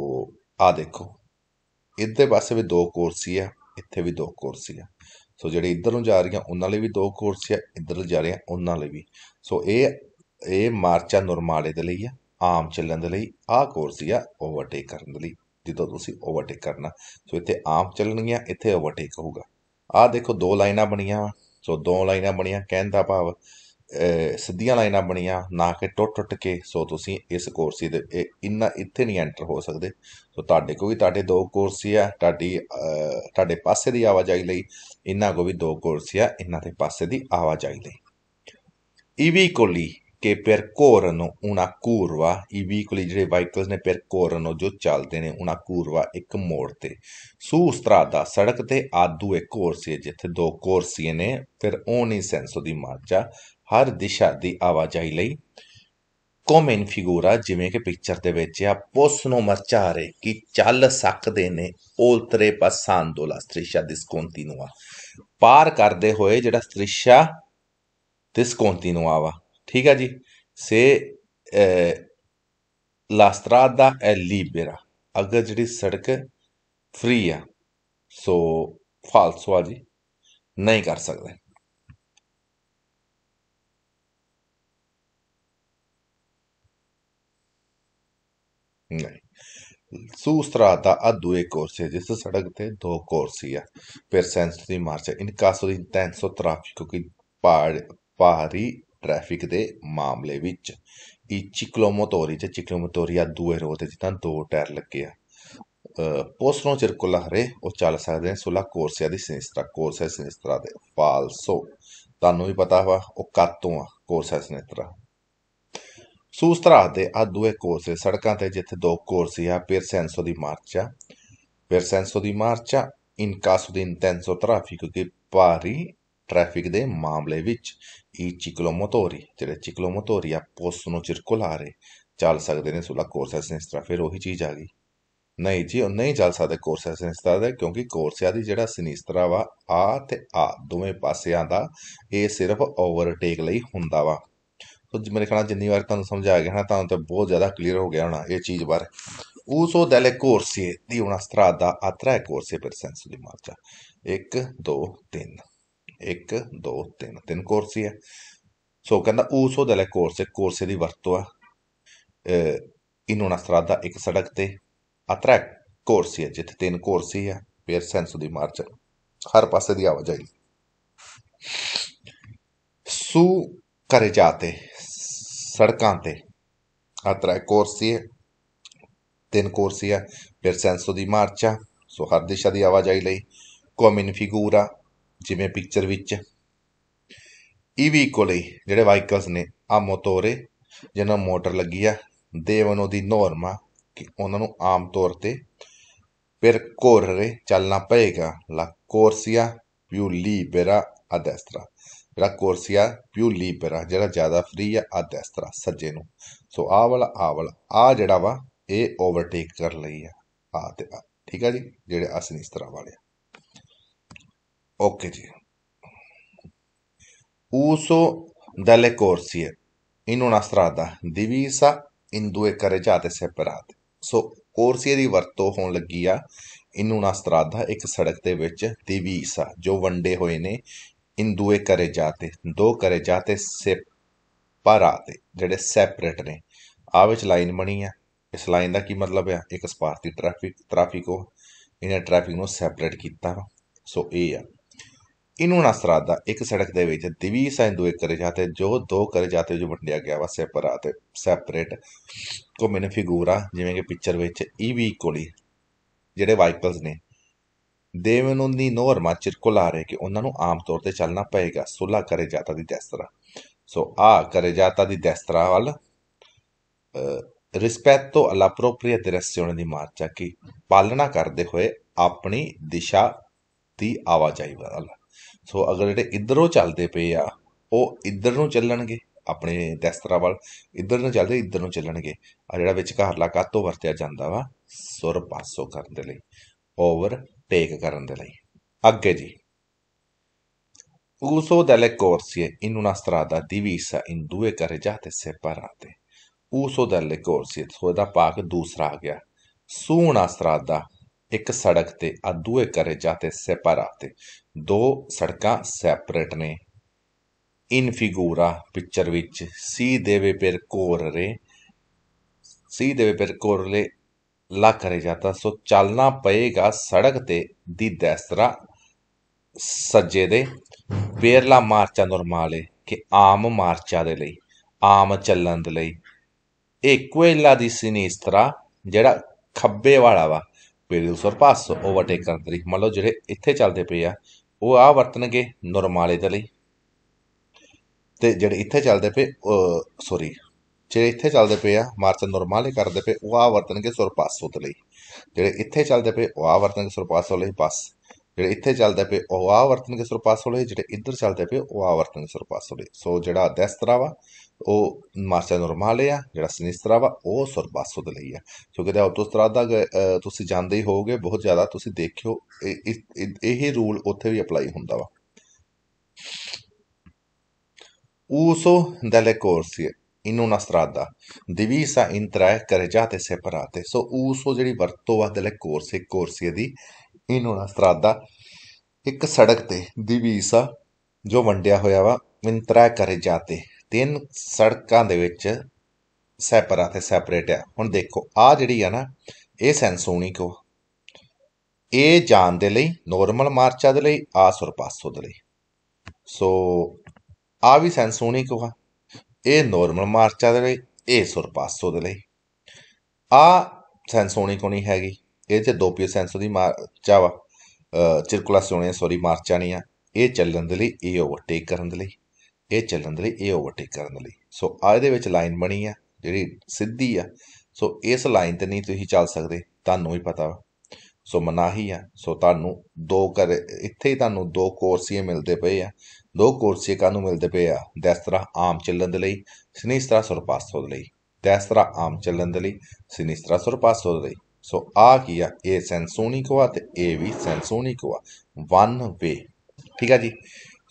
ਆ ਦੇਖੋ ਇੱਧਰ ਪਾਸੇ ਵੀ ਦੋ ਕੁਰਸੀ ਆ ਇੱਥੇ ਵੀ ਦੋ ਕੁਰਸੀ ਆ ਸੋ ਜਿਹੜੇ ਇੱਧਰ ਨੂੰ ਜਾ ਰਹੀਆਂ ਉਹਨਾਂ ਲਈ ਵੀ ਦੋ ਕੁਰਸੀ ਆ ਇੱਧਰ ਨੂੰ ਜਾ ਰਹੀਆਂ ਉਹਨਾਂ ਲਈ ਵੀ ਸੋ ਇਹ ਇਹ ਮਾਰਚਾ ਨਰਮਾਲੇ ਦੇ ਲਈ ਆ ਆਮ ਚੱਲਣ ਦੇ ਲਈ ਆਹ ਕੁਰਸੀ ਆ ਓਵਰਟੇਕ ਕਰਨ ਦੇ ਲਈ ਜਦੋਂ ਤੁਸੀਂ ਓਵਰਟੇਕ ਕਰਨਾ ਸੋ ਇੱਥੇ ਆਮ ਚੱਲਣਗੀਆਂ ਇੱਥੇ ਓਵਰਟੇਕ ਹੋਊਗਾ ਆਹ ਦੇਖੋ ਦੋ ਲਾਈਨਾਂ ਬਣੀਆਂ ਸੋ ਦੋ ਲਾਈਨਾਂ ਬਣੀਆਂ ਕਹਿੰਦਾ ਦਾ ਭਾਵ ਸਿੱਧੀਆਂ ਲਾਈਨਾਂ ਬਣੀਆਂ ਨਾ ਕਿ ਟੁੱਟ ਟੁੱਟ ਕੇ ਸੋ ਤੁਸੀਂ ਇਸ ਕੋਰਸ ਦੇ ਇਹ ਇੰਨਾ ਇੱਥੇ ਨਹੀਂ ਐਂਟਰ ਹੋ ਸਕਦੇ ਸੋ ਤੁਹਾਡੇ ਕੋਲ ਵੀ ਤੁਹਾਡੇ ਦੋ ਕੋਰਸ ਆ ਤੁਹਾਡੀ ਤੁਹਾਡੇ ਪਾਸੇ ਦੀ ਆਵਾਜਾਈ ਲਈ ਇੰਨਾ ਕੋ ਵੀ ਦੋ ਕੋਰਸ ਆ ਇੰਨਾ ਦੇ ਪਾਸੇ ਦੀ ਆਵਾਜਾਈ ਲਈ ਈਵੀ ਕੋਲੀ ਕੇ che percorrono una curva, ਕੋਲੀ ਜਿਹੜੇ ਵਾਈਕਲਸ ਨੇ ਪਰ ਕੋਰਨੋ ਜੋ ਚੱਲਦੇ ਨੇ una ਕੂਰਵਾ ਇੱਕ ਮੋੜ ਤੇ ਸੂ ਦਾ ਸੜਕ ਤੇ ਆਦੂ ਇੱਕ ਸੀ ਜਿੱਥੇ ਦੋ ਕੋਰਸੀਏ ਨੇ ਫਿਰ ਉਹਨੀ ਸੈਂਸੋ ਦੀ ਮਾਰਚਾ ਹਰ ਦਿਸ਼ਾ ਦੀ ਆਵਾਜਾਈ ਲਈ ਕੋਮਨ ਫਿਗੂਰਾ ਜਿਵੇਂ ਕਿ ਪਿਕਚਰ ਦੇ ਵਿੱਚ ਆ ਮਰਚਾ ਮਰਚਾਰੇ ਕਿ ਚੱਲ ਸਕਦੇ ਨੇ ਉਲਤਰੇ ਪਾਸਾਂਦੋ ਲਾ ਸਟ੍ਰਿਸ਼ਾ ਡਿਸਕੋਂਟੀਨੂਆ ਪਾਰ ਕਰਦੇ ਹੋਏ ਜਿਹੜਾ ਸਟ੍ਰਿਸ਼ਾ ਡਿਸਕੋਂਟੀਨੂਆ ਵਾ ਠੀਕ ਆ ਜੀ ਸੇ ਲਾ ਸਟਰਾਦਾ ਐ ਲੀਬਰਾ ਅਗਰ ਜਿਹੜੀ ਸੜਕ ਫ੍ਰੀ ਆ ਸੋ ਫਾਲਸੋ ਆ ਜੀ ਨਹੀਂ ਕਰ ਸਕਦੇ नहीं सूस रहा था a ਜਿਸ corsie, जैसे सड़क थे ਆ ਫਿਰ ਸੈਂਸ ਦੀ ਮਾਰਚ ਇਨ ਕਾਸੋ ਦੀ di ਟ੍ਰੈਫਿਕ ਕਿ की ਪਾਰੀ ਟ੍ਰੈਫਿਕ ਦੇ ਮਾਮਲੇ ਵਿੱਚ ਇਹ ਚਿਕਲੋਮੋਟੋਰੀ ਤੇ ਚਿਕਲੋਮੋਟੋਰੀ ਆ ਦੂਏ ਰੋ ਤੇ ਜਿੱਤਾਂ ਦੋ ਟਾਇਰ ਲੱਗੇ ਆ ਪੋਸਟਰੋਂ ਚਿਰਕੁਲਾ ਹਰੇ ਉਹ ਚੱਲ ਸਕਦੇ ਨੇ ਸੁਲਾ ਕੋਰਸਿਆ ਦੀ ਕੋਰਸ ਹੈ ਸਿਨਿਸਤਰਾ ਦੇ ਫਾਲਸੋ ਤੁਹਾਨੂੰ ਵੀ ਪਤਾ ਹੋਆ ਉਹ ਕਾਤੋਂ ਆ ਹੈ ਸਿਨਿਸਤਰਾ ਸੂਸਤਰਾ ਤੇ ਆ ਦੋਏ ਕੋਰਸੇ ਸੜਕਾਂ ਤੇ ਜਿੱਥੇ ਦੋ ਕੋਰਸੀ ਆ ਸੈਂਸੋ ਦੀ ਮਾਰਚਾ ਸੈਂਸੋ ਦੀ ਮਾਰਚਾ ਇਨ ਕਾਸੋ ਦੇ ਇੰਟੈਂਸੋ ਟ੍ਰੈਫਿਕ ਕੇ ਪਾਰੀ ਟ੍ਰੈਫਿਕ ਦੇ ਮਾਮਲੇ ਵਿੱਚ ਈ ਚਿਕਲੋਮੋਟੋਰੀ ਜਿਹੜੇ ਚਿਕਲੋਮੋਟੋਰੀ ਆ ਨੂੰ ਚਿਰਕੋਲਾਰੇ ਚੱਲ ਸਕਦੇ ਨੇ ਸੁਲਾ ਕੋਰਸੇ ਨੇ ਇਸ ਤਰ੍ਹਾਂ ਫਿਰ ਉਹੀ ਚੀਜ਼ ਆ ਗਈ ਨਹੀਂ ਜੀ ਉਹ ਨਹੀਂ ਚੱਲ ਸਕਦੇ ਕੋਰਸਿਆ ਸਿਨਿਸਤਰਾ ਦੇ ਕਿਉਂਕਿ ਕੋਰਸਿਆ ਦੀ ਜਿਹੜਾ ਸਿਨਿਸਤਰਾ ਵਾ ਆ ਤੇ ਆ ਦੋਵੇਂ ਪਾਸਿਆਂ ਦਾ ਇਹ ਸਿਰਫ ਓਵਰਟੇਕ ਲਈ ਹੁੰਦਾ ਵਾ ਉਹ ਮੇਰੇ ਖਿਆਲ ਜਿੰਨੀ ਵਾਰ ਤੁਹਾਨੂੰ ਸਮਝਾ ਗਿਆ ਹਾਂ ਤਾਂ ਤਾਂ ਬਹੁਤ ਜ਼ਿਆਦਾ ਕਲੀਅਰ ਹੋ ਗਿਆ ਹੋਣਾ ਇਹ ਚੀਜ਼ ਬਾਰੇ ਉਸੋ ਦਲੇ ਕੋਰਸੇ ਦੀ ਉਹਨਾਂ ਸਤਰਾਦਾ ਆਤਰਾ ਕੋਰਸੇ ਪਰ ਸੈਂਸ ਦੀ ਮਾਰਚਾ 1 2 3 1 2 3 ਤਿੰਨ ਕੋਰਸੇ ਹੈ ਸੋ ਕਹਿੰਦਾ ਉਸੋ ਦਲੇ ਕੋਰਸੇ ਕੋਰਸੇ ਦੀ ਵਰਤੋ ਆ ਇਹਨੂੰ ਸਤਰਾਦਾ ਇੱਕ ਸੜਕ ਤੇ ਆਤਰਾ ਕੋਰਸੇ ਜਿੱਥੇ ਤਿੰਨ ਕੋਰਸੇ ਹੈ ਪਰ ਸੈਂਸ ਦੀ ਮਾਰਚ ਹਰ ਪਾਸੇ ਦੀ ਆਵਾਜ਼ ਆਈ ਸੂ ਕਰੇ ਜਾਤੇ ਸੜਕਾਂ 'ਤੇ ਆ ਕੋਰਸੀ ਤਿੰਨ ਕੋਰਸੀਆ ਸੈਂਸੋ ਦੀ ਮਾਰਚਾ ਸੋ ਹਰ ਦਿਸ਼ਾ ਦੀ ਆਵਾਜਾਈ ਲਈ ਕੋਮਨ ਫਿਗੂਰਾ ਜਿਵੇਂ ਪਿਕਚਰ ਵਿੱਚ ਈਵੀ ਕੋਲੇ ਜਿਹੜੇ ਵਾਈਕਲਸ ਨੇ ਆ ਮੋਟੋਰੇ ਜਿਹਨਾਂ ਮੋਟਰ ਲੱਗੀ ਆ ਦੇਵਨੋ ਦੀ ਨੋਰਮਾ ਕਿ ਉਹਨਾਂ ਨੂੰ ਆਮ ਤੌਰ ਤੇ per ਕੋਰਰੇ ਚੱਲਣਾ ਪਏਗਾ ਲਾ ਕੋਰਸੀਆ ਪਿਉ ਲੀਬਰਾ ਅਦੈਸਟਰਾ ਜਿਹੜਾ ਕੋਰਸ ਆ ਲੀਬਰਾ ਜਿਹੜਾ ਜ਼ਿਆਦਾ ਫ੍ਰੀ ਆ ਅੱਧ ਇਸ ਤਰ੍ਹਾਂ ਸੱਜੇ ਨੂੰ ਸੋ ਆਹ ਵਾਲਾ ਆਹ ਵਾਲਾ ਆ ਜਿਹੜਾ ਵਾ ਇਹ ਓਵਰਟੇਕ ਕਰ ਲਈ ਆ ਆ ਤੇ ਆ ਠੀਕ ਆ ਜੀ ਜਿਹੜੇ ਅਸਨ ਇਸ ਤਰ੍ਹਾਂ ਵਾਲੇ ਓਕੇ ਜੀ uso delle corsie in una strada divisa in due carreggiate separate ਸੋ ਕੋਰਸੀਏ ਦੀ ਵਰਤੋਂ ਹੋਣ ਲੱਗੀ ਆ in ਨਾ ਸਟਰਾਦਾ ਇੱਕ ਸੜਕ ਦੇ ਵਿੱਚ ਦਿਵੀਸਾ ਜੋ ਵੰਡੇ ਹੋਏ ਨੇ ਇਨ ਦੋਏ ਕਰੇ ਜਾਤੇ ਦੋ ਕਰੇ ਜਾਤੇ ਸੇ ਪਰ ਆਤੇ ਜਿਹੜੇ ਸੈਪਰੇਟ ਨੇ ਆ ਵਿੱਚ ਲਾਈਨ ਬਣੀ ਆ ਇਸ ਲਾਈਨ ਦਾ ਕੀ ਮਤਲਬ ਆ ਇੱਕ ਸਪਾਰਤੀ ਟ੍ਰੈਫਿਕ ਟ੍ਰੈਫਿਕ ਉਹ ਇਹਨਾਂ ਟ੍ਰੈਫਿਕ ਨੂੰ ਸੈਪਰੇਟ ਕੀਤਾ ਸੋ ਇਹ ਆ ਇਹਨੂੰ ਨਸਰਾ ਦਾ ਇੱਕ ਸੜਕ ਦੇ ਵਿੱਚ ਦਿਵੀ ਸਾਈਨ ਦੋ ਕਰੇ ਜਾਤੇ ਜੋ ਦੋ ਕਰੇ ਜਾਤੇ ਜੋ ਵੰਡਿਆ ਗਿਆ ਵਾ ਸੈਪਰੇਟ ਸੈਪਰੇਟ ਕੋ ਮੈਨੇ ਫਿਗੂਰਾ ਜਿਵੇਂ ਕਿ ਪਿਕਚਰ ਵਿੱਚ ਇਹ ਵੀ ਇਕੁਅਲੀ ਜਿਹੜੇ ਵਾਈਕਲਸ ਨੇ norma circolare ਕਿ ਉਹਨਾਂ ਨੂੰ ਆਮ ਤੌਰ ਤੇ ਚੱਲਣਾ ਪਏਗਾ ਕਰੇ ਜਾਤਾ ਦੀ ਦਸਤਰਾ ਸੋ ਆ ਕਰੇ ਜਾਤਾ ਦੀ ਦਸਤਰਾ ਵੱਲ rispetto alla propria direzione ਦੀ ਮਾਰਚਾ ਕਿ ਪਾਲਣਾ ਕਰਦੇ ਹੋਏ ਆਪਣੀ ਦਿਸ਼ਾ ਦੀ ਆਵਾਜਾਈ ਵੱਲ ਸੋ ਅਗਰ ਜਿਹੜੇ ਇਧਰੋਂ ਚੱਲਦੇ ਪਏ ਆ ਉਹ ਇਧਰ ਨੂੰ ਚੱਲਣਗੇ ਆਪਣੇ ਦਸਤਰਾ ਵੱਲ ਇਧਰ ਨੂੰ ਚੱਲਦੇ ਇਧਰ ਨੂੰ ਚੱਲਣਗੇ ਆ ਜਿਹੜਾ ਵਿਚਕਾਰਲਾ ਕੱਤੋਂ ਵਰਤਿਆ ਜਾਂਦਾ ਵਾ ਸੁਰ ਪਾਸੋ ਕਰਨ ਦੇ ਲਈ ਓਵਰ ਟੇਕ ਕਰਨ ਦੇ ਲਈ ਅੱਗੇ ਜੀ Uso delle corsie in una strada divisa in due carreggiate separate. Uso delle corsie ਉਹਦਾ ਭਾਗ ਦੂਸਰਾ ਆ ਗਿਆ। ਸੂਣਾ strada ਇੱਕ ਸੜਕ ਤੇ ਆ due carreggiate separate ਦੋ ਸੜਕਾਂ ਸੈਪਰੇਟ ਨੇ। ਇਨ ਫਿਗੂਰਾ ਪਿਕਚਰ ਵਿੱਚ ਸੀ ਦੇਵੇ ਪਰ ਕੋਰਰੇ ਸੀ ਦੇਵੇ ਪਰ ਕੋਰਲੇ ਲੱਖ ਰਜਾਤਾ ਸੋ ਚੱਲਣਾ ਪਏਗਾ ਸੜਕ ਤੇ ਦੀ ਦੈਸਰਾ ਸੱਜੇ ਦੇ ਪੇਰਲਾ ਮਾਰਚਾ ਨਰਮਾਲੇ ਕਿ ਆਮ ਮਾਰਚਾ ਦੇ ਲਈ ਆਮ ਚੱਲਣ ਦੇ ਲਈ ਇਹ ਕੋਇਲਾ ਦੀ ਸਿਨੇਸਤਰਾ ਜਿਹੜਾ ਖੱਬੇ ਵਾਲਾ ਵਾ ਪੇਰਲ ਸਰਪਾਸ ਓਵਰਟੇਕ ਕਰਨ ਤਰੀਕ ਮੰਨ ਲਓ ਜਿਹੜੇ ਇੱਥੇ ਚੱਲਦੇ ਪਏ ਆ ਉਹ ਆ ਵਰਤਣਗੇ ਨਰਮਾਲੇ ਦੇ ਲਈ ਤੇ ਜਿਹੜੇ ਇੱਥੇ ਚੱਲਦੇ ਪਏ ਸੌਰੀ ਜਿਹੜੇ ਇੱਥੇ ਚੱਲਦੇ ਪਏ ਆ ਮਾਰਚ ਹੀ ਕਰਦੇ ਪਏ ਉਹ ਆ ਵਰਤਣਗੇ ਸਰਪਾਸ ਦੇ ਲਈ ਜਿਹੜੇ ਇੱਥੇ ਚੱਲਦੇ ਪਏ ਉਹ ਆ ਵਰਤਣਗੇ ਸੁਰਪਾਸੋ ਲਈ ਬਸ ਜਿਹੜੇ ਇੱਥੇ ਚੱਲਦੇ ਪਏ ਉਹ ਆ ਵਰਤਣਗੇ ਸੁਰਪਾਸੋ ਲਈ ਜਿਹੜੇ ਇੱਧਰ ਚੱਲਦੇ ਪਏ ਉਹ ਆ ਵਰਤਣਗੇ ਸੁਰਪਾਸੋ ਲਈ ਸੋ ਜਿਹੜਾ ਦੈਸਤਰਾ ਵਾ ਉਹ ਮਾਰਚ ਨੋਰਮਲ ਆ ਜਿਹੜਾ ਸਿਨਿਸਤਰਾ ਵਾ ਉਹ ਸੁਰਪਾਸੋ ਦੇ ਲਈ ਆ ਕਿਉਂਕਿ ਦਾ ਉਤੋਸਤਰਾ ਦਾ ਤੁਸੀਂ ਜਾਣਦੇ ਹੀ ਹੋਵੋਗੇ ਬਹੁਤ ਜ਼ਿਆਦਾ ਤੁਸੀਂ ਦੇਖਿਓ ਇਹ ਇਹ ਰੂਲ ਉੱਥੇ ਵੀ ਅਪਲਾਈ ਹੁੰਦਾ ਵਾ ਉਸੋ ਦਲੇ ਕੋਰਸੀ divisa in tre carreggiate separate. So uso ਜਿਹੜੀ ਵਰਤੋਂ ਆ ਦਲੇ ਕੋਰਸੇ ਕੋਰਸੀਏ ਦੀ ਇਨ ਉਹਨਾਂ ਸਟਰਾਦਾ ਇੱਕ ਸੜਕ ਤੇ divisa ਜੋ ਵੰਡਿਆ ਹੋਇਆ ਵਾ ਇਨ ਤਰੇ ਜਾਤੇ ਤਿੰਨ ਸੜਕਾਂ ਦੇ ਵਿੱਚ ਸੈਪਰੇਟ ਹੈ ਸੈਪਰੇਟ ਹੈ ਹੁਣ ਦੇਖੋ ਆ ਜਿਹੜੀ ਆ ਨਾ ਇਹ ਸੈਂਸੋਨਿਕ ਕੋ ਇਹ ਜਾਣ ਦੇ ਲਈ ਨੋਰਮਲ ਮਾਰਚਾ ਦੇ ਲਈ ਆ ਸੁਰਪਾਸੋ ਦੇ ਲਈ ਸੋ ਆ ਵੀ ਸੈਂਸੋਨਿਕ ਹੋ ਇਹ ਨੋਰਮਲ ਮਾਰਚਾ ਦੇ ਲਈ ਇਹ ਸੁਰਪਾਸੋ ਦੇ ਲਈ ਆ ਸੈਂਸੋਣੀ ਕੋਣੀ ਹੈਗੀ ਇਹ ਤੇ ਦੋ ਪੀਓ ਸੈਂਸੋ ਦੀ ਮਾਰਚਾ ਵਾ ਸਰਕੂਲੇਸ਼ਨ ਸੋਰੀ ਸੌਰੀ ਮਾਰਚਾ ਨਹੀਂ ਆ ਇਹ ਚੱਲਣ ਦੇ ਲਈ ਇਹ ਓਵਰਟੇਕ ਕਰਨ ਦੇ ਲਈ ਇਹ ਚੱਲਣ ਦੇ ਲਈ ਇਹ ਓਵਰਟੇਕ ਕਰਨ ਦੇ ਲਈ ਸੋ ਆ ਇਹਦੇ ਵਿੱਚ ਲਾਈਨ ਬਣੀ ਆ ਜਿਹੜੀ ਸਿੱਧੀ ਆ ਸੋ ਇਸ ਲਾਈਨ ਤੇ ਨਹੀਂ ਤੁਸੀਂ ਚੱਲ ਸਕਦੇ ਤੁਹਾਨੂੰ ਵੀ ਪਤਾ ਵਾ ਸੋ ਮਨਾਹੀ ਆ ਸੋ ਤੁਹਾਨੂੰ ਦੋ ਕਰ ਇੱਥੇ ਹੀ ਤੁਹਾਨੂੰ ਦੋ ਕੋਰਸੀਏ ਮਿਲਦੇ ਪਏ ਆ ਦੋ ਕੋਰਸੀਏ ਕਾਨੂੰ ਮਿਲਦੇ ਪਏ ਆ ਦੈਸਤਰਾ ਆਮ ਚੱਲਣ ਦੇ ਲਈ ਸਿਨਿਸਤਰਾ ਸੁਰਪਾਸ ਦੇ ਲਈ ਦੈਸਤਰਾ ਆਮ ਚੱਲਣ ਦੇ ਲਈ ਸਿਨਿਸਤਰਾ ਸੁਰਪਾਸ ਦੇ ਲਈ ਸੋ ਆ ਕੀ ਆ ਇਹ ਸੈਂਸੋਨਿਕ ਵਾ ਤੇ ਇਹ ਵੀ ਸੈਂਸੋਨਿਕ ਵਾ ਵਨ ਵੇ ਠੀਕ ਆ ਜੀ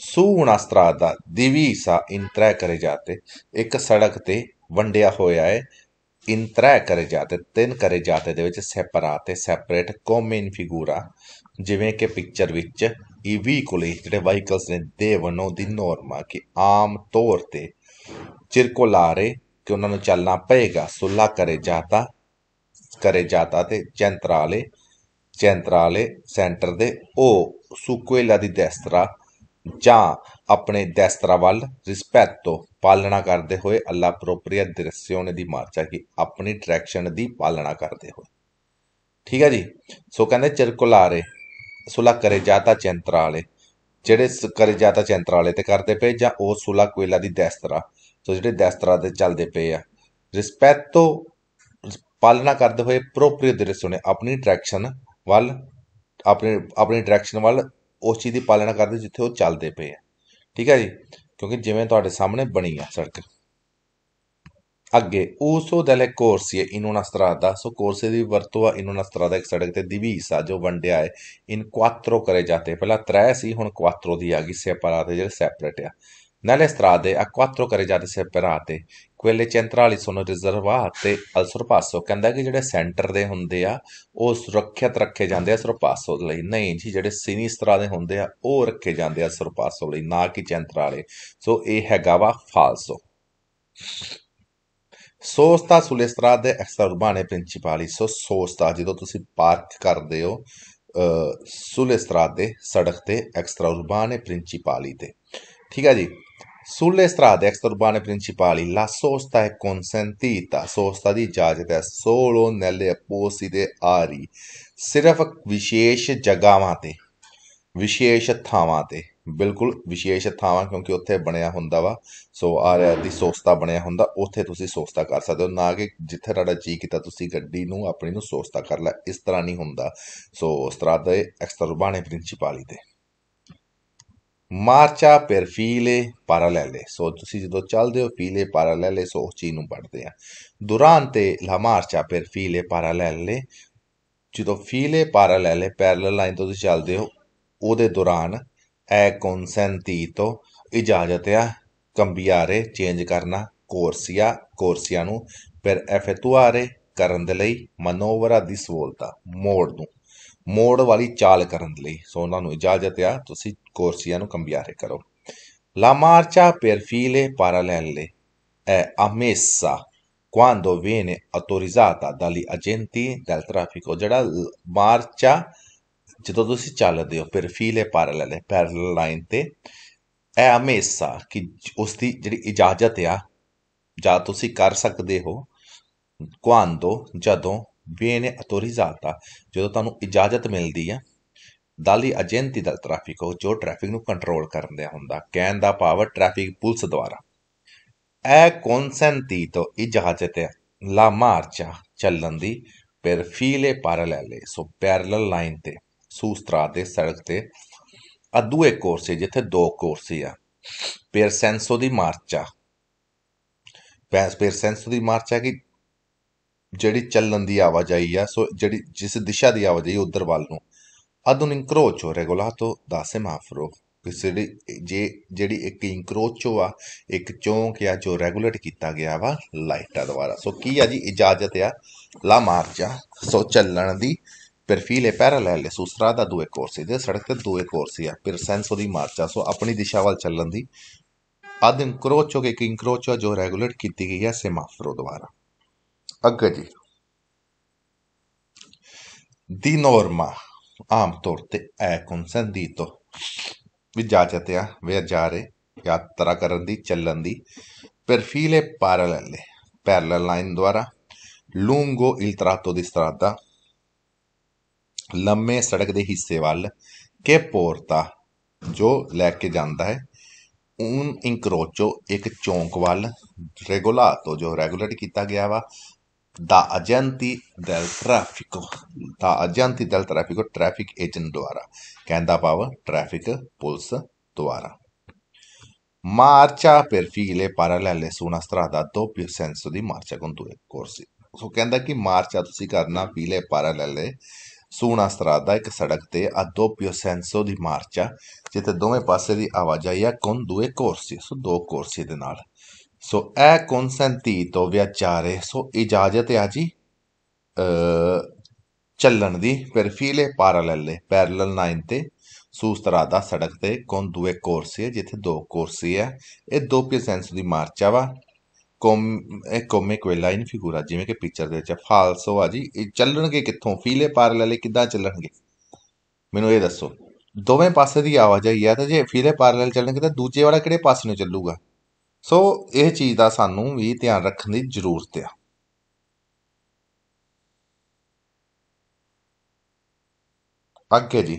ਸੂ ਉਣਾਸਤਰਾ ਦਾ ਦਿਵੀਸਾ ਇਨ ਕਰੇ ਜਾਤੇ ਇੱਕ ਸੜਕ ਤੇ ਵੰਡਿਆ ਹੋਇਆ ਹੈ in tre careggiate, ਤਿੰਨ careggiate ਦੇ ਵਿੱਚ separate separate come in figura ਜਿਵੇਂ ਕਿ ਪਿਕਚਰ ਵਿੱਚ ਇਹ vehicle ਜਿਹੜੇ vehicles ਨੇ devono di norma ਕਿ ਆਮ ਤੌਰ ਤੇ circolare ਕਿ ਉਹਨਾਂ ਨੂੰ ਚੱਲਣਾ ਪਏਗਾ ਸੁਲਾ careggiata careggiata ਤੇ centrale centrale center ਦੇ ਉਹ su quella di destra ਜਾਂ ਆਪਣੇ ਵੱਲ ਰਿਸਪੈਕਟ ਤੋਂ ਪਾਲਣਾ ਕਰਦੇ ਹੋਏ ਅੱਲਾ propria direzione ਦੀ ਮਾਰਚਾ ਕੀ ਆਪਣੀ ਡਾਇਰੈਕਸ਼ਨ ਦੀ ਪਾਲਣਾ ਕਰਦੇ ਹੋਏ ਠੀਕ ਹੈ ਜੀ ਸੋ ਕਹਿੰਦੇ ਚਿਰਕੁਲਾਰੇ ਸੁਲਾ ਕਰੇ ਜਾਤਾ ਚੈਂਤਰਾਲੇ ਜਿਹੜੇ ਕਰੇ ਜਾਤਾ ਚੈਂਤਰਾਲੇ ਤੇ ਕਰਦੇ ਪਏ ਜਾਂ ਉਹ ਸੁਲਾ ਕੋਇਲਾ ਦੀ ਦਸਤਰਾ ਸੋ ਜਿਹੜੇ ਦਸਤਰਾ ਤੇ ਚੱਲਦੇ ਪਏ ਆ ਰਿਸਪੈਕਟ ਤੋਂ ਪਾਲਣਾ ਕਰਦੇ ਹੋਏ ਪ੍ਰੋਪਰੀਅਰ ਡਾਇਰੈਕਸ਼ਨ ਆਪਣੀ ਡਾਇਰੈਕਸ਼ਨ ਵੱਲ ਆਪਣੇ ਆਪਣੀ ਡਾਇਰੈਕਸ਼ਨ ਵੱਲ ਉਸ ਚੀਜ਼ ਦੀ ਪਾਲਣਾ ਕਰਦੇ ਜਿੱਥੇ ਉਹ ਚੱਲਦੇ ਪਏ ਆ ਠੀਕ ਹੈ ਜੀ ਕਿਉਂਕਿ ਜਿਵੇਂ ਤੁਹਾਡੇ ਸਾਹਮਣੇ ਬਣੀ ਆ ਸੜਕ ਅੱਗੇ ਉਸੋ ਦਲੇ ਕੋਰਸੀਏ ਇਨ ਨਸਤਰਾ ਦਾ ਸੋ ਕੋਰਸੇ ਦੀ ਵਰਤੋਂ ਆ ਇਨ ਨਸਤਰਾ ਦਾ ਇੱਕ ਸੜਕ ਤੇ ਹਿੱਸਾ ਜੋ ਵੰਡਿਆ ਹੈ ਇਨ ਕੁਆਤਰੋ ਕਰੇ ਜਾਂਦੇ ਪਹਿਲਾਂ ਤਰੇ ਸੀ ਹੁਣ ਕੁਆਤਰੋ ਦੀ ਆ ਗਈ ਸੈਪਾਰਾਤੇ ਜਿਹੜੇ ਸੈਪਰੇਟ ਆ ਸਤਰਾ ਦੇ ਆ ਕੁਆਤਰੋ ਕਰੇ ਜਾਂਦੇ ਤੇ ਕੁਇਲੇ ਚੈਂਤਰਾਲੀ ਸੋਨੋ ਰਿਜ਼ਰਵਾ ਤੇ ਅਲਸੁਰਪਾਸੋ ਕਹਿੰਦਾ ਕਿ ਜਿਹੜੇ ਸੈਂਟਰ ਦੇ ਹੁੰਦੇ ਆ ਉਹ ਸੁਰੱਖਿਅਤ ਰੱਖੇ ਜਾਂਦੇ ਆ ਸੁਰਪਾਸੋ ਲਈ ਨਹੀਂ ਜੀ ਜਿਹੜੇ ਸਿਨੀਸਤਰਾ ਦੇ ਹੁੰਦੇ ਆ ਉਹ ਰੱਖੇ ਜਾਂਦੇ ਆ ਸੁਰਪਾਸੋ ਲਈ ਨਾ ਕਿ ਚੈਂਤਰਾਲੇ ਸੋ ਇਹ ਹੈਗਾ ਵਾ ਫਾਲਸੋ ਸੋਸਤਾ ਸੁਲੇਸਤਰਾ ਦੇ ਅਕਸਰ ਉਰਬਾਨੇ ਪ੍ਰਿੰਸੀਪਾਲੀ ਸੋ ਸੋਸਤਾ ਜਦੋਂ ਤੁਸੀਂ ਪਾਰਕ ਕਰਦੇ ਹੋ ਸੁਲੇਸਤਰਾ ਦੇ ਸੜਕ ਤੇ ਐਕਸਟਰਾ ਉਰਬਾਨੇ ਪ੍ਰਿੰਸੀਪਾਲੀ ਤੇ ਠੀਕ ਹੈ ਜੀ Sulle strade extraurbane principali la sosta è consentita, sosta di Giacete solo nelle apposite aree, ਸਿਰਫ ਵਿਸ਼ੇਸ਼ ਜਗ੍ਹਾਵਾਂ ਤੇ ਵਿਸ਼ੇਸ਼ ਥਾਵਾਂ ਤੇ ਬਿਲਕੁਲ ਵਿਸ਼ੇਸ਼ ਥਾਵਾਂ ਕਿਉਂਕਿ ਉੱਥੇ ਬਣਿਆ ਹੁੰਦਾ ਵਾ ਸੋ ਆਰਿਆ ਦੀ ਸੋਸਤਾ ਬਣਿਆ ਹੁੰਦਾ ਉੱਥੇ ਤੁਸੀਂ ਸੋਸਤਾ ਕਰ ਸਕਦੇ ਹੋ ਨਾ ਕਿ ਜਿੱਥੇ ਤੁਹਾਡਾ ਜੀ ਕੀਤਾ ਤੁਸੀਂ ਗੱਡੀ ਨੂੰ ਆਪਣੀ ਨੂੰ ਸੋਸਤਾ ਕਰ ਲੈ ਇਸ ਤਰ੍ਹਾਂ ਨਹੀਂ ਹੁੰਦਾ ਸੋ ਸਤਰਾਦੇ ਐਕਸਟਰਬਾਨੇ ਪ੍ਰਿੰਸੀਪਾਲੀ ਤੇ ਮਾਰਚਾ ਪਰ ਫੀਲੇ ਪਾਰਾਲੈਲੇ ਸੋ ਤੁਸੀਂ ਜਦੋਂ ਚੱਲਦੇ ਹੋ ਫੀਲੇ ਪਾਰਾਲੈਲੇ ਸੋ ਉਹ ਚੀਜ਼ ਨੂੰ ਪੜ੍ਹਦੇ ਆ ਦੁਰਾਨ ਤੇ ਲਾ ਮਾਰਚਾ ਪਰ ਫੀਲੇ ਪਾਰਾਲੈਲੇ ਜਦੋਂ ਫੀਲੇ ਪਾਰਾਲੈਲੇ ਪੈਰਲਲ ਲਾਈਨ ਤੋਂ ਤੁਸੀਂ ਚੱਲਦੇ ਹੋ ਉਹਦੇ ਦੌਰਾਨ ਐ ਕਨਸੈਂਟੀ ਤੋਂ ਇਜਾਜ਼ਤ ਆ ਕੰਬੀਆਰੇ ਚੇਂਜ ਕਰਨਾ ਕੋਰਸੀਆ ਕੋਰਸੀਆ ਨੂੰ ਪਰ ਐਫਤੁਆਰੇ ਕਰਨ ਦੇ ਲਈ ਮਨੋਵਰਾ ਦਿਸ ਸਹੂਲਤਾ ਮੋੜ ਨੂੰ ਮੋੜ ਵਾਲੀ ਚਾਲ ਕਰਨ ਲਈ ਸੋ ਉਹਨਾਂ ਨੂੰ ਇਜਾਜ਼ਤ ਆ ਤੁਸੀਂ ਕੁਰਸੀਆਂ ਨੂੰ ਕੰਬਿਆਰੇ ਕਰੋ ਲਾ ਮਾਰਚਾ ਪਰਫੀਲੇ ਪੈਰਲੈਲੇ ਐ ਅਮੇਸਾ ਕੁਆਂਡੋ ਵੇਨੇ ਅਟੋਰੀਜ਼ਾਤਾ ਦਾਲੀ ਅਜੈਂਟੀ ਦਲ ਟ੍ਰਾਫਿਕੋ ਜਿਹੜਾ ਮਾਰਚਾ ਜਦੋਂ ਤੁਸੀਂ ਚੱਲਦੇ ਹੋ ਪਰਫੀਲੇ ਪੈਰਲੈਲੇ ਪੈਰਲਲ ਲਾਈਨ ਤੇ ਐ ਅਮੇਸਾ ਕਿ ਉਸ ਦੀ ਜਿਹੜੀ ਇਜਾਜ਼ਤ ਆ ਜਾਂ ਤੁਸੀਂ ਕਰ ਸਕਦੇ ਹੋ ਕੁਆਂਡੋ ਜਦੋਂ viene autorizzata ਜਦੋਂ ਤੁਹਾਨੂੰ ਇਜਾਜ਼ਤ ਮਿਲਦੀ ਹੈ ਦਾਲੀ ਏਜੰਤੀ ਦਾ ਟ੍ਰੈਫਿਕ ਉਹ ਜੋ ਟ੍ਰੈਫਿਕ ਨੂੰ ਕੰਟਰੋਲ ਕਰਨ ਦੇ ਹੁੰਦਾ ਕਹਿਣ ਦਾ ਪਾਵਰ ਟ੍ਰੈਫਿਕ ਪੁਲਿਸ ਦੁਆਰਾ ਕੌਨਸੈਂਟੀ ਤੋਂ ਇਜਾਜ਼ਤ ਹੈ ਲਾ ਮਾਰਚਾ ਚੱਲਣ ਦੀ ਪਰ ਫੀਲੇ ਪੈਰਲਲੇ ਸੋ ਪੈਰਲਲ ਲਾਈਨ ਤੇ ਸੂਸਤਰਾ ਦੇ ਸੜਕ ਤੇ ਆ ਦੂਏ ਕੋਰਸੇ ਜਿੱਥੇ ਦੋ ਕੋਰਸੇ ਆ ਪਰ ਸੈਂਸੋ ਦੀ ਮਾਰਚਾ ਪੈਸ ਸੈਂਸੋ ਦੀ ਮਾਰਚਾ ਕੀ ਜਿਹੜੀ ਚੱਲਣ ਦੀ ਆਵਾਜਾਈ ਆ ਸੋ ਜਿਹੜੀ ਜਿਸ ਦਿਸ਼ਾ ਦੀ ਆਵਾਜਾਈ ਉਧਰ ਵੱਲ ਨੂੰ ਅਦੁਨ un incrocio regolato da semaforo ਜਿਹੜੀ ਜੇ ਜਿਹੜੀ ਇੱਕ ਇਨਕਰੋਚੋ ਆ ਇੱਕ ਚੌਂਕ ਆ ਜੋ ਰੈਗੂਲੇਟ ਕੀਤਾ ਗਿਆ ਵਾ ਲਾਈਟਾਂ ਦੁਆਰਾ ਸੋ ਕੀ ਆ ਜੀ ਇਜਾਜ਼ਤ ਆ ਲਾ ਮਾਰਚਾ ਸੋ ਚੱਲਣ ਦੀ ਪਰਫੀਲੇ è parallele ਦਾ ਦੋ ਕੋਰਸੀ ਦੇ ਸੜਕ ਤੇ ਦੋ ਕੋਰਸੀ ਆ ਫਿਰ ਸੈਂਸੋ ਦੀ ਮਾਰਚਾ ਸੋ ਆਪਣੀ ਦਿਸ਼ਾ ਵੱਲ ਚੱਲਣ ਦੀ ad ਕਰੋਚੋ ਕੇ ਇੱਕ ਇਨਕਰੋਚੋ ਜੋ ਰੈਗੂਲੇਟ ਕੀਤੀ ਗਈ ਆ ਸੇਮਾਫੋਰੋ ਦੁਆਰਾ ਅੱਗੇ ਜੀ ਦੀ ਨੋਰਮਾ ਆਮ ਤੌਰ ਤੇ ਐ ਜਾ ਵਿਜਾਜਤੇ ਆ ਵੇ ਜਾ ਰਹੇ ਯਾਤਰਾ ਕਰਨ ਦੀ ਚੱਲਣ ਦੀ ਪਰਫੀਲੇ ਪੈਰਲਲ ਪੈਰਲਲ ਲਾਈਨ ਦੁਆਰਾ ਲੂੰਗੋ ਇਲ ਟ੍ਰਾਟੋ ਦੀ ਸਟਰਾਦਾ ਲੰਮੇ ਸੜਕ ਦੇ ਹਿੱਸੇ ਵੱਲ ਕੇ ਪੋਰਤਾ ਜੋ ਲੈ ਕੇ ਜਾਂਦਾ ਹੈ ਉਨ ਇਨਕਰੋਚੋ ਇੱਕ ਚੌਂਕ ਵੱਲ ਰੈਗੂਲਾਟੋ ਜੋ ਰੈਗੂਲੇਟ ਕੀਤਾ ਗਿਆ ਵਾ da agenti del traffico da agenti del traffico traffic agent ਦੁਆਰਾ ਕਹਿੰਦਾ ਭਾਵ ਟ੍ਰੈਫਿਕ ਪੁਲਿਸ ਦੁਆਰਾ marcia per file parallele su una strada a doppio senso di marcia con due corsi so ਕਹਿੰਦਾ ਕਿ ਮਾਰਚਾ ਤੁਸੀਂ ਕਰਨਾ ਫੀਲੇ parallele su una strada ਇੱਕ ਸੜਕ ਤੇ a doppio senso di marcia ਜਿੱਥੇ ਦੋਵੇਂ ਪਾਸੇ ਦੀ ਆਵਾਜਾਈ ਆ con due corsi ਸੋ ਦੋ ਕੋਰਸੀ ਦੇ ਨਾਲ ਸੋ ਇਹ ਕੰਸੈਂਟੀ consentito ਵਿਚਾਰੇ ਸੋ ਇਜਾਜ਼ਤ è ਜੀ ਚੱਲਣ ਦੀ ਫੀਲੇ file parallele parallel line ਤੇ ਦਾ ਸੜਕ ਤੇ ਕੋਨ ਦੂਏ ਕੋਰਸੀ ਹੈ ਜਿੱਥੇ ਦੋ ਕੋਰਸੀ ਹੈ ਇਹ ਦੋ ਪੀਸੈਂਸ ਦੀ ਮਾਰਚਾ ਵਾ ਕੋਮ ਇਹ ਕੋਮੇ ਕੁਇਲਾ ਲਾਈਨ ਫਿਗੂਰਾ ਜਿਵੇਂ ਕਿ ਪਿਕਚਰ ਦੇ ਵਿੱਚ ਫਾਲਸੋ ਆ ਜੀ ਇਹ ਚੱਲਣਗੇ ਕਿੱਥੋਂ ਫੀਲੇ parallele ਕਿੱਦਾਂ ਚੱਲਣਗੇ ਮੈਨੂੰ ਇਹ ਦੱਸੋ ਦੋਵੇਂ ਪਾਸੇ ਦੀ ਆਵਾਜਾਈ ਆ ਤਾਂ ਜੇ ਫੀਲੇ ਪੈਰਲਲ ਚੱਲਣਗੇ ਤਾਂ ਦੂਜੇ ਵਾਲਾ ਕਿਹੜੇ ਪਾਸੇ ਨੂੰ ਚੱਲੂਗਾ ਸੋ ਇਹ ਚੀਜ਼ ਦਾ ਸਾਨੂੰ ਵੀ ਧਿਆਨ ਰੱਖਣ ਦੀ ਜ਼ਰੂਰਤ ਆ ਅੱਗੇ ਜੀ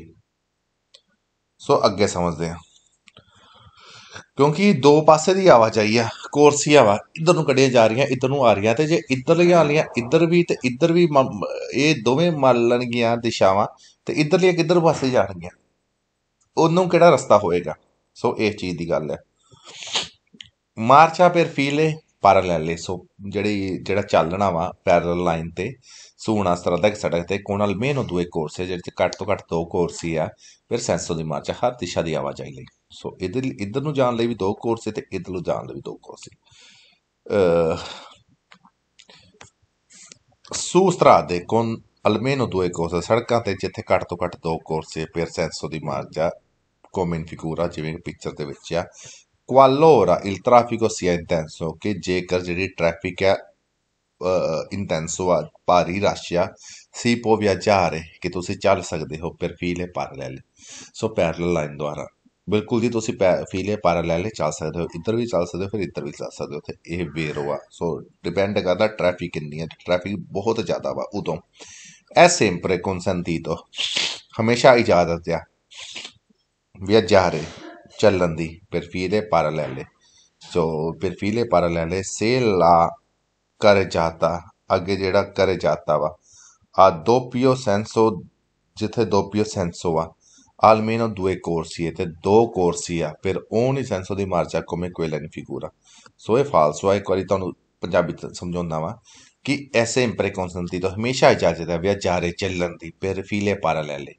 ਸੋ ਅੱਗੇ ਸਮਝਦੇ ਹਾਂ ਕਿਉਂਕਿ ਦੋ ਪਾਸੇ ਦੀ ਆਵਾਜਾਈ ਆ ਕੋਰਸੀ ਵਾ ਇਧਰ ਨੂੰ ਕੱਢੀਆਂ ਜਾ ਰਹੀਆਂ ਇਧਰ ਨੂੰ ਆ ਰਹੀਆਂ ਤੇ ਜੇ ਇਧਰ ਲਿਆ ਲੀਆਂ ਇਧਰ ਵੀ ਤੇ ਇਧਰ ਵੀ ਇਹ ਦੋਵੇਂ ਮੰਨ ਗਿਆ ਦਿਸ਼ਾਵਾਂ ਤੇ ਇਧਰ ਲਿਆ ਕਿਧਰ ਪਾਸੇ ਜਾਣਗੀਆਂ ਉਹਨੂੰ ਕਿਹੜਾ ਰਸਤਾ ਹੋਏਗਾ ਸੋ ਇਹ ਚੀਜ਼ ਦੀ ਗੱਲ ਹੈ ਮਾਰਚਾ ਪਰਫੀਲੇ ਹੈ ਸੋ ਜਿਹੜੀ ਜਿਹੜਾ ਚੱਲਣਾ ਵਾ ਪੈਰਲਲ ਲਾਈਨ ਤੇ ਸੂਣਾ ਸਰਦਕ ਸੜਕ ਤੇ ਕੋਣਲ ਮੇਨੋ ਦੋਏ ਕੋਰਸ ਹੈ ਜਿਹੜੇ ਘੱਟ ਤੋਂ ਘੱਟ ਦੋ ਕੋਰਸ ਹੀ ਆ ਫਿਰ ਸੈਂਸੋ ਦੀ ਮਾਰਚਾ ਹਰ ਦਿਸ਼ਾ ਦੀ ਆਵਾਜਾਈ ਲਈ ਸੋ ਇਧਰ ਇਧਰ ਨੂੰ ਜਾਣ ਲਈ ਵੀ ਦੋ ਕੋਰਸ ਹੈ ਤੇ ਇਧਰ ਨੂੰ ਜਾਣ ਲਈ ਵੀ ਦੋ ਕੋਰਸ ਹੈ ਸੂਸਤਰਾ ਦੇ ਕੋਣ ਅਲਮੇਨੋ ਦੂਏ ਕੋਰਸ ਸੜਕਾਂ ਤੇ ਜਿੱਥੇ ਘੱਟ ਤੋਂ ਘੱਟ ਦੋ ਕੋਰਸ ਹੈ ਫਿਰ ਸੈਂਸੋ ਦੀ ਮਾਰਚਾ ਕੋਮਨ ਫਿਗੂਰਾ ਜਿਵੇਂ ਪਿਕਚਰ ਦੇ ਵਿੱਚ ਆ qualora il traffico sia intenso ਕਿ ਜੇਕਰ ਜਿਹੜੀ ਟ੍ਰੈਫਿਕ ਹੈ ਇੰਟੈਂਸੋ ਆ ਭਾਰੀ ਰਸ਼ ਆ ਸੀ ਪੋ ਵਿਆਚਾਰੇ ਕਿ ਤੁਸੀਂ ਚੱਲ ਸਕਦੇ ਹੋ ਪਰ ਫੀਲੇ ਪੈਰਲਲ ਸੋ ਪੈਰਲਲ ਲਾਈਨ ਦੁਆਰਾ ਬਿਲਕੁਲ ਜੀ ਤੁਸੀਂ ਫੀਲੇ ਪੈਰਲਲ ਚੱਲ ਸਕਦੇ ਹੋ ਇੱਧਰ ਵੀ ਚੱਲ ਸਕਦੇ ਹੋ ਫਿਰ ਇੱਧਰ ਵੀ ਚੱਲ ਸਕਦੇ ਹੋ ਤੇ ਇਹ ਵੇਰਵਾ ਸੋ ਡਿਪੈਂਡ ਕਰਦਾ ਟ੍ਰੈਫਿਕ ਕਿੰਨੀ ਹੈ ਟ੍ਰੈਫਿਕ ਬਹੁਤ ਜ਼ਿਆਦਾ ਵਾ ਉਦੋਂ è sempre consentito ਹਮੇਸ਼ਾ ਇਜਾਜ਼ਤ ਆ viaggiare ਚੱਲਣ ਦੀ ਪਰਫੀਲੇ ਪੈਰਲੇਲੇ ਸੋ ਪਰਫੀਲੇ ਪੈਰਲੇਲੇ ਸੇਲਾ ਕਰ ਜਾਤਾ ਅੱਗੇ ਜਿਹੜਾ ਕਰ ਜਾਤਾ ਵਾ ਆ ਦੋਪਿਓ ਸੈਂਸੋ ਜਿੱਥੇ ਦੋਪਿਓ ਸੈਂਸੋ ਵਾ ਆਲਮੇਨੋ ਦੋ ਕੋਰਸੀ ਤੇ ਦੋ ਕੋਰਸੀ ਆ ਫਿਰ ਓਨੀ ਸੈਂਸੋ ਦੀ ਮਾਰਚਾ ਕੋਮੇ ਕੋਇਲਨ ਫਿਗੂਰਾ ਸੋ ਇਹ ਫਾਲਸੋ ਆ ਇੱਕ ਵਾਰੀ ਤੁਹਾਨੂੰ ਪੰਜਾਬੀ ਤੋਂ ਸਮਝਾਉਂਦਾ ਵਾ ਕਿ ਐਸੇ ਇੰਪਰੇ ਕੰਸਟੈਂਟੀ ਤੋਂ ਹਮੇਸ਼ਾ ਇਜਾਜ਼ਤ ਹੈ ਵਿਆ ਜਾ ਰਹੇ ਚੱਲਣ ਦੀ ਪਰ ਫੀਲੇ ਪੈਰਲੇਲੇ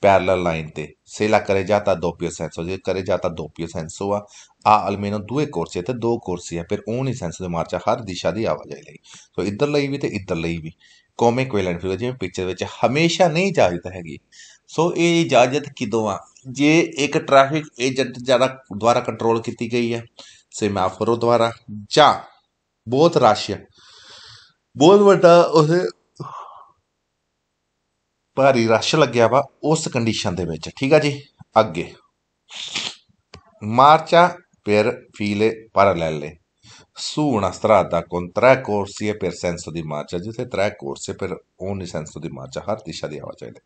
parallel line te Sela Carreggiata a doppio senso, carreggiata a doppio senso a, ha almeno due corsie te ਦੋ corsie per ogni senso di marcia ਹਰ ਦਿਸ਼ਾ ਦੀ ਆਵਾਜਾਈ ਲਈ ਸੋ ਇੱਧਰ ਲਈ ਵੀ ਤੇ ਇੱਧਰ ਲਈ ਵੀ ਕੌਮੇ ਕੋਇਲੈਂਡ ਫਿਗਰ ਜਿਵੇਂ ਪਿਕਚਰ ਵਿੱਚ ਹਮੇਸ਼ਾ ਨਹੀਂ ਇਜਾਜ਼ਤ ਹੈਗੀ ਸੋ ਇਹ ਇਜਾਜ਼ਤ ਕਿਦੋਂ ਆ ਜੇ ਇੱਕ ਟ੍ਰੈਫਿਕ ਏਜੰਟ ਜਿਆਦਾ ਦੁਆਰਾ ਕੰਟਰੋਲ ਕੀਤੀ ਗਈ ਹੈ ਸੇਮਾਫੋਰੋ ਦੁਆਰਾ ਜਾਂ ਬਹੁਤ ਰਸ਼ ਬਹੁਤ ਵੱਡਾ ਉਹ ਭਾਰੀ ਰਸ਼ ਲੱਗਿਆ ਵਾ ਉਸ ਕੰਡੀਸ਼ਨ ਦੇ ਵਿੱਚ ਠੀਕ ਆ ਜੀ ਅੱਗੇ ਮਾਰਚਾ ਪਰ ਫੀਲੇ ਪੈਰਲੈਲੇ ਸੂ ਉਹਨਾ ਸਤਰਾਦਾ ਕੋਨ ਤਰੇ ਕੋਰਸੀ ਪਰ ਸੈਂਸੋ ਦੀ ਮਾਰਚਾ ਜਿੱਥੇ ਤਰੇ ਕੋਰਸੇ ਪਰ ਉਹਨੀ ਸੈਂਸੋ ਦੀ ਮਾਰਚਾ ਹਰ ਦਿਸ਼ਾ ਦੀ ਆਵਾਜ਼ ਚਾਹੀਦੀ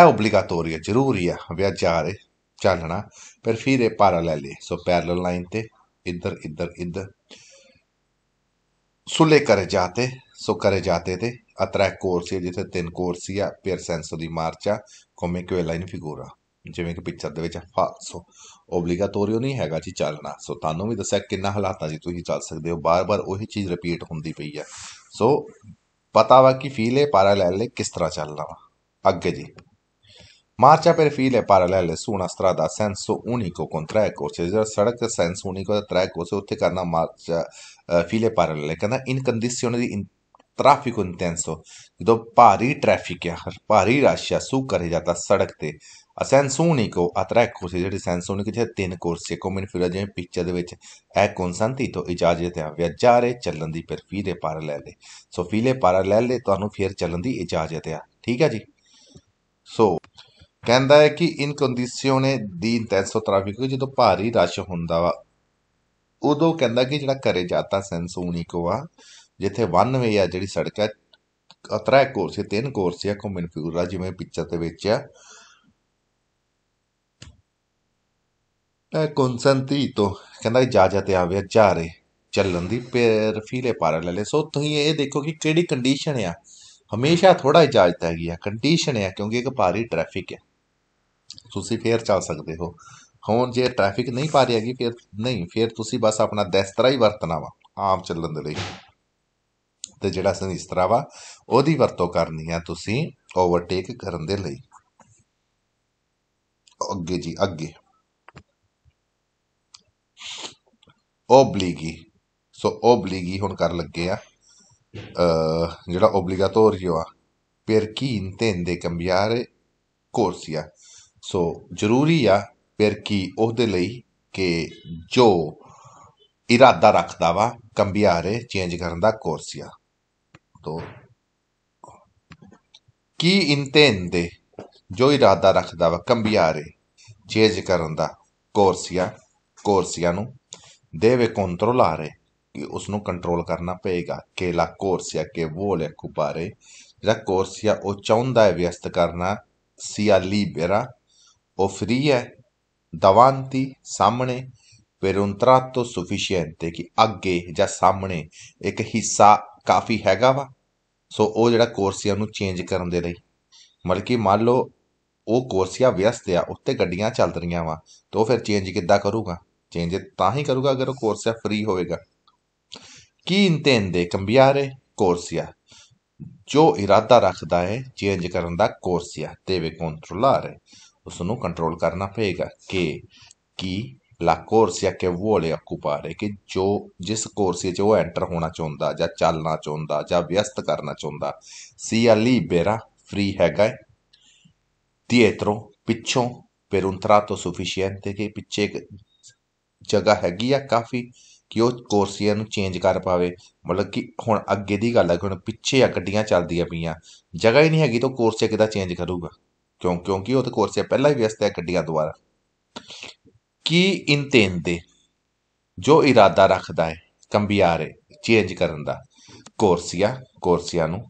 ਐ ਓਬਲੀਗਾਟੋਰੀ ਹੈ ਜ਼ਰੂਰੀ ਹੈ ਵਿਆ ਜਾ ਰਹੇ ਚੱਲਣਾ ਪਰ ਫੀਰੇ ਪੈਰਲੈਲੇ ਸੋ ਪੈਰਲਲ ਲਾਈਨ ਤੇ ਇੱਧਰ ਇੱਧਰ ਇੱਧਰ ਸੁਲੇ ਕਰੇ ਜਾਤੇ ਸੋ ਕਰੇ ਜਾਂਦੇ ਤੇ ਅਤਰਾ ਕੋਰਸ ਜਿੱਥੇ ਤਿੰਨ ਕੋਰਸ ਆ ਪੀਅਰ ਸੈਂਸੋ ਦੀ ਮਾਰਚ ਆ ਕੋਮੇ ਕੁਇਲਾ ਇਨ ਫਿਗੂਰਾ ਜਿਵੇਂ ਕਿ ਪਿਕਚਰ ਦੇ ਵਿੱਚ ਫਾਸੋ ਓਬਲੀਗਾਟੋਰੀਓ ਨਹੀਂ ਹੈਗਾ ਜੀ ਚੱਲਣਾ ਸੋ ਤੁਹਾਨੂੰ ਵੀ ਦੱਸਿਆ ਕਿੰਨਾ ਹਾਲਾਤਾਂ ਜੀ ਤੁਸੀਂ ਚੱਲ ਸਕਦੇ ਹੋ ਬਾਰ-ਬਾਰ ਉਹੀ ਚੀਜ਼ ਰਿਪੀਟ ਹੁੰਦੀ ਪਈ ਆ ਸੋ ਪਤਾ ਵਾ ਕਿ ਫੀਲ ਹੈ ਪੈਰਾਲੈਲ ਨੇ ਕਿਸ ਤਰ੍ਹਾਂ ਚੱਲਣਾ ਵਾ ਅੱਗੇ ਜੀ ਮਾਰਚਾ per file parallele su una strada a senso unico con tre corse. ਜਿਹੜਾ ਸੜਕ ਸੈਂਸੋ unico ਦਾ tre ਉਸੇ ਉੱਤੇ ਕਰਨਾ ਮਾਰਚ ਫੀਲੇ parallele ਕਹਿੰਦਾ ਇਨ ਕੰਡੀਸ਼ਨ ਦੀ ਟ੍ਰੈਫਿਕ ਇੰਟੈਂਸੋ ਜਦੋਂ ਭਾਰੀ ਟ੍ਰੈਫਿਕ ਹਰ ਭਾਰੀ ਰਸ਼ ਸੂ ਕਰੇ ਜਾਂਦਾ ਸੜਕ ਤੇ ਅਸੈਂਸੂਨਿਕੋ ਅਤਰੈ ਕੋਰਸੇ ਜਿਹੜੇ ਸੈਂਸੂਨਿਕ ਜਿਹੜੇ ਤਿੰਨ ਕੋਰਸੇ ਕੋਮਨ ਫਿਰ ਜਿਵੇਂ ਪਿਕਚਰ ਦੇ ਵਿੱਚ ਐ ਕੋਨਸੰਤੀ ਤੋਂ ਇਜਾਜ਼ਤ ਹੈ ਜਾ ਰਹੇ ਚੱਲਣ ਦੀ ਫਿਰ ਲੈ ਲੈ ਸੋ ਫੀਲੇ ਲੈ ਦੇ ਤੁਹਾਨੂੰ ਫਿਰ ਚੱਲਣ ਦੀ ਇਜਾਜ਼ਤ ਆ ਠੀਕ ਹੈ ਜੀ ਸੋ ਕਹਿੰਦਾ ਹੈ ਕਿ ਇਨ ਕੰਡੀਸ਼ਨੇ ਦੀ ਇੰਟੈਂਸੋ ਟ੍ਰੈਫਿਕ ਜਦੋਂ ਭਾਰੀ ਰਸ਼ ਹੁੰਦਾ ਵਾ ਉਦੋਂ ਕਹਿੰਦਾ ਕਿ ਜਿਹੜਾ ਕਰੇ ਜਾਤਾ ਸੈਂਸੂਨਿਕੋ ਆ ਜਿੱਥੇ ਵੇ ਆ ਜਿਹੜੀ ਸੜਕ ਹੈ ਅਤਰਾ ਕੋਰਸ ਹੈ ਤਿੰਨ ਕੋਰਸ ਹੈ ਘੁੰਮਣ ਫਿਰੂਰਾ ਜਿਵੇਂ ਪਿਕਚਰ ਦੇ ਵਿੱਚ ਆ ਕਨਸੰਤਰੀ ਤੋਂ ਕਹਿੰਦਾ ਜਾ ਜਾ ਤੇ ਆਵੇ ਜਾ ਰਹੇ ਚੱਲਣ ਦੀ ਫੀਲੇ ਪੈਰਲਲ ਸੋ ਤੁਸੀਂ ਇਹ ਦੇਖੋ ਕਿ ਕਿਹੜੀ ਕੰਡੀਸ਼ਨ ਆ ਹਮੇਸ਼ਾ ਥੋੜਾ ਇਜਾਜ਼ਤ ਹੈਗੀ ਆ ਕੰਡੀਸ਼ਨ ਆ ਕਿਉਂਕਿ ਇੱਕ ਭਾਰੀ ਟ੍ਰੈਫਿਕ ਹੈ ਤੁਸੀਂ ਫੇਰ ਚੱਲ ਸਕਦੇ ਹੋ ਹੁਣ ਜੇ ਟ੍ਰੈਫਿਕ ਨਹੀਂ ਪਾ ਰਹੀ ਹੈਗੀ ਫਿਰ ਨਹੀਂ ਫਿਰ ਤੁਸੀਂ ਬਸ ਆਪਣਾ ਦਸਤਰਾ ਹੀ ਵਰਤਣਾ ਵਾ ਆਮ ਚੱਲਣ ਦੇ ਲਈ ਤੇ ਜਿਹੜਾ ਸਨਿਸਤਰਾ ਵਾ ਉਹਦੀ ਵਰਤੋਂ ਕਰਨੀ ਆ ਤੁਸੀਂ ਓਵਰਟੇਕ ਕਰਨ ਦੇ ਲਈ ਅੱਗੇ ਜੀ ਅੱਗੇ ਓਬਲੀਗੀ ਸੋ ਓਬਲੀਗੀ ਹੁਣ ਕਰ ਲੱਗੇ ਆ ਜਿਹੜਾ ਓਬਲੀਗਾਟੋਰੀ ਆ ਪਰ ਕੀ intende ਕੰਬਿਆਰੇ ਕੋਰਸੀਆ ਸੋ ਜ਼ਰੂਰੀ ਆ ਪਰ ਕੀ ਉਹਦੇ ਲਈ ਕਿ ਜੋ ਇਰਾਦਾ ਰੱਖਦਾ ਵਾ ਕੰਬਿਆਰੇ ਚੇਂਜ ਕਰਨ ਦਾ ਕੋਰਸੀਆ ਤੋਂ ਕੀ ਇੰਤੇਂਦੇ ਜੋ ਇਰਾਦਾ ਰੱਖਦਾ ਵਾ ਕੰਬਿਆਰੇ ਚੇਜ ਕਰਨ ਦਾ ਕੋਰਸੀਆ ਕੋਰਸੀਆ ਨੂੰ ਦੇਵੇ ਕੰਟਰੋਲਾਰੇ ਕਿ ਉਸ ਨੂੰ ਕੰਟਰੋਲ ਕਰਨਾ ਪਏਗਾ ਕਿ ਲਾ ਕੋਰਸੀਆ ਕੇ ਵੋਲੇ ਕੁਪਾਰੇ ਜਿਹੜਾ ਕੋਰਸੀਆ ਉਹ ਚਾਹੁੰਦਾ ਹੈ ਵਿਅਸਤ ਕਰਨਾ ਸਿਆ ਲੀਬੇਰਾ ਉਹ ਫਰੀ ਹੈ ਦਵਾਂਤੀ ਸਾਹਮਣੇ ਪਰੰਤਰਾ ਤੋਂ ਸੁਫੀਸ਼ੀਐਂਟ ਕਿ ਅੱਗੇ ਜਾਂ ਸਾਹਮਣੇ ਇੱਕ ਹਿੱਸਾ ਕਾਫੀ ਹੈਗਾ ਵਾ ਸੋ ਉਹ ਜਿਹੜਾ ਕੋਰਸ ਨੂੰ ਉਹਨੂੰ ਚੇਂਜ ਕਰਨ ਦੇ ਲਈ ਮਤਲਬ ਕਿ ਮੰਨ ਲਓ ਉਹ ਕੋਰਸੀਆ ਵਿਅਸਤ ਆ ਉੱਤੇ ਗੱਡੀਆਂ ਚੱਲ ਰਹੀਆਂ ਵਾ ਤੋ ਫਿਰ ਚੇਂਜ ਕਿੱਦਾਂ ਕਰੂਗਾ ਚੇਂਜ ਤਾਂ ਹੀ ਕਰੂਗਾ ਅਗਰ ਉਹ ਕੋਰਸੀਆ ਫ੍ਰੀ ਹੋਵੇਗਾ ਕੀ ਇੰਤੇਂਦੇ ਕੰਬਿਆਰੇ ਕੋਰਸੀਆ ਜੋ ਇਰਾਦਾ ਰੱਖਦਾ ਹੈ ਚੇਂਜ ਕਰਨ ਦਾ ਕੋਰਸੀਆ ਦੇਵੇ ਕੰਟਰੋਲਰ ਉਸ ਨੂੰ ਕੰਟਰੋਲ ਕਰਨਾ ਪਏਗਾ ਕਿ ਕੀ ਲੱਕ ਕੋਰਸ ਜਾਂ che vuole occupare ਕਿ ਜੋ ਜਿਸ ਕੋਰਸ ਵਿੱਚ ਉਹ ਐਂਟਰ ਹੋਣਾ ਚਾਹੁੰਦਾ ਜਾਂ ਚੱਲਣਾ ਚਾਹੁੰਦਾ ਜਾਂ ਵਿਅਸਤ ਕਰਨਾ ਚਾਹੁੰਦਾ sia libera ਫ੍ਰੀ ਹੈਗਾ ਹੈ dietro ਪਿੱਛੋਂ per un tratto sufficiente ਕਿ ਪਿੱਛੇ ਇੱਕ ਜਗ੍ਹਾ ਹੈਗੀ ਆ ਕਾਫੀ ਕਿ ਉਹ ਕੋਰਸੀਆਂ ਨੂੰ ਚੇਂਜ ਕਰ ਪਾਵੇ ਮਤਲਬ ਕਿ ਹੁਣ ਅੱਗੇ ਦੀ ਗੱਲ ਹੈ ਕਿ ਹੁਣ ਪਿੱਛੇ ਆ ਗੱਡੀਆਂ ਚੱਲਦੀਆਂ ਪਈਆਂ ਜਗ੍ਹਾ ਹੀ ਨਹੀਂ ਹੈਗੀ ਤਾਂ ਕੋਰਸੀਆ ਕਿਦਾਂ ਚੇਂਜ ਕਰੂਗਾ ਕਿਉਂ ਕਿਉਂਕਿ ਉਹ ਤਾਂ ਕੋਰਸੀਆ ਪਹਿਲਾਂ ਹੀ ਵਿਅਸਤ ਹੈ ਗੱਡੀਆਂ ਦੁਆਰਾ ਕੀ ਇੰਤੇਂਦੇ ਜੋ ਇਰਾਦਾ ਰੱਖਦਾ ਹੈ ਕੰਬਿਆਰੇ ਚੇਂਜ ਕਰਨ ਦਾ ਕੁਰਸੀਆ ਕੁਰਸੀਆ ਨੂੰ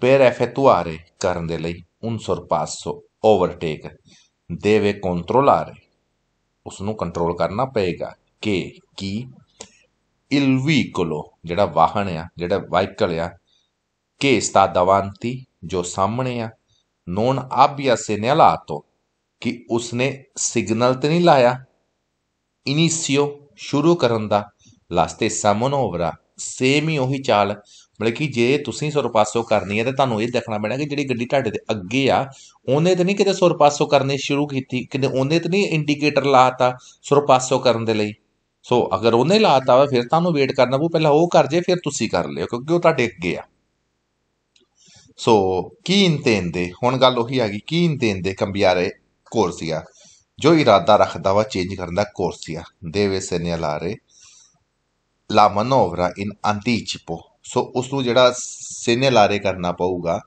ਪੈਰ ਐਫੈਟੂਆਰੇ ਕਰਨ ਦੇ ਲਈ 1500 ਓਵਰਟੇਕ ਦੇਵੇ ਕੰਟਰੋਲਾਰੇ ਉਸ ਨੂੰ ਕੰਟਰੋਲ ਕਰਨਾ ਪਏਗਾ ਕਿ ਕੀ ਇਲ ਵੀਕੋਲੋ ਜਿਹੜਾ ਵਾਹਨ ਆ ਜਿਹੜਾ ਵਾਈਕਲ ਆ ਕਿ ਸਤਾ ਦਵਾਂਤੀ ਜੋ ਸਾਹਮਣੇ ਆ ਨੋਨ ਆਬਿਆ ਸੇ ਨਿਹਲਾ ਕਿ ਉਸਨੇ ਸਿਗਨਲ ਤੇ ਨਹੀਂ ਲਾਇਆ ਇਨੀਸ਼ੀਓ ਸ਼ੁਰੂ ਕਰਨ ਦਾ ਲਾਸਤੇ ਸਮਨੋਵਰਾ ਸੇਮ ਹੀ ਉਹੀ ਚਾਲ ਮਤਲਬ ਕਿ ਜੇ ਤੁਸੀਂ ਸੁਰਪਾਸੋ ਕਰਨੀ ਹੈ ਤਾਂ ਤੁਹਾਨੂੰ ਇਹ ਦੇਖਣਾ ਪੈਣਾ ਕਿ ਜਿਹੜੀ ਗੱਡੀ ਤੁਹਾਡੇ ਦੇ ਅੱਗੇ ਆ ਉਹਨੇ ਤੇ ਨਹੀਂ ਕਿਤੇ ਸੁਰਪਾਸੋ ਕਰਨੀ ਸ਼ੁਰੂ ਕੀਤੀ ਕਿਤੇ ਉਹਨੇ ਤੇ ਨਹੀਂ ਇੰਡੀਕੇਟਰ ਲਾਤਾ ਸੁਰਪਾਸੋ ਕਰਨ ਦੇ ਲਈ ਸੋ ਅਗਰ ਉਹਨੇ ਲਾਤਾ ਵਾ ਫਿਰ ਤੁਹਾਨੂੰ ਵੇਟ ਕਰਨਾ ਪਊ ਪਹਿਲਾਂ ਉਹ ਕਰ ਜੇ ਫਿਰ ਤੁਸੀਂ ਕਰ ਲਿਓ ਕਿਉਂਕਿ ਉਹ ਤੁਹਾਡੇ ਅੱਗੇ ਆ ਸੋ ਕੀ ਇੰਤੇਂਦੇ ਹੁਣ ਗੱਲ ਉਹੀ ਆ ਗਈ ਕੀ ਇੰਤੇਂਦੇ ਕੰਬਿਆਰੇ ਕੋਰਸੀਆ ਜੋ ਇਰਾਦਾ ਰੱਖਦਾ ਵਾ ਚੇਂਜ ਕਰਨ ਦਾ ਕੋਰਸੀਆ ਦੇਵੇ ਸੈਨਿਆਲਾਰੇ ਲਾ ਮਨੋਵਰਾ ਇਨ ਅੰਤੀਚਿਪੋ ਸੋ ਉਸ ਨੂੰ ਜਿਹੜਾ ਸੈਨਿਆਲਾਰੇ ਕਰਨਾ ਪਊਗਾ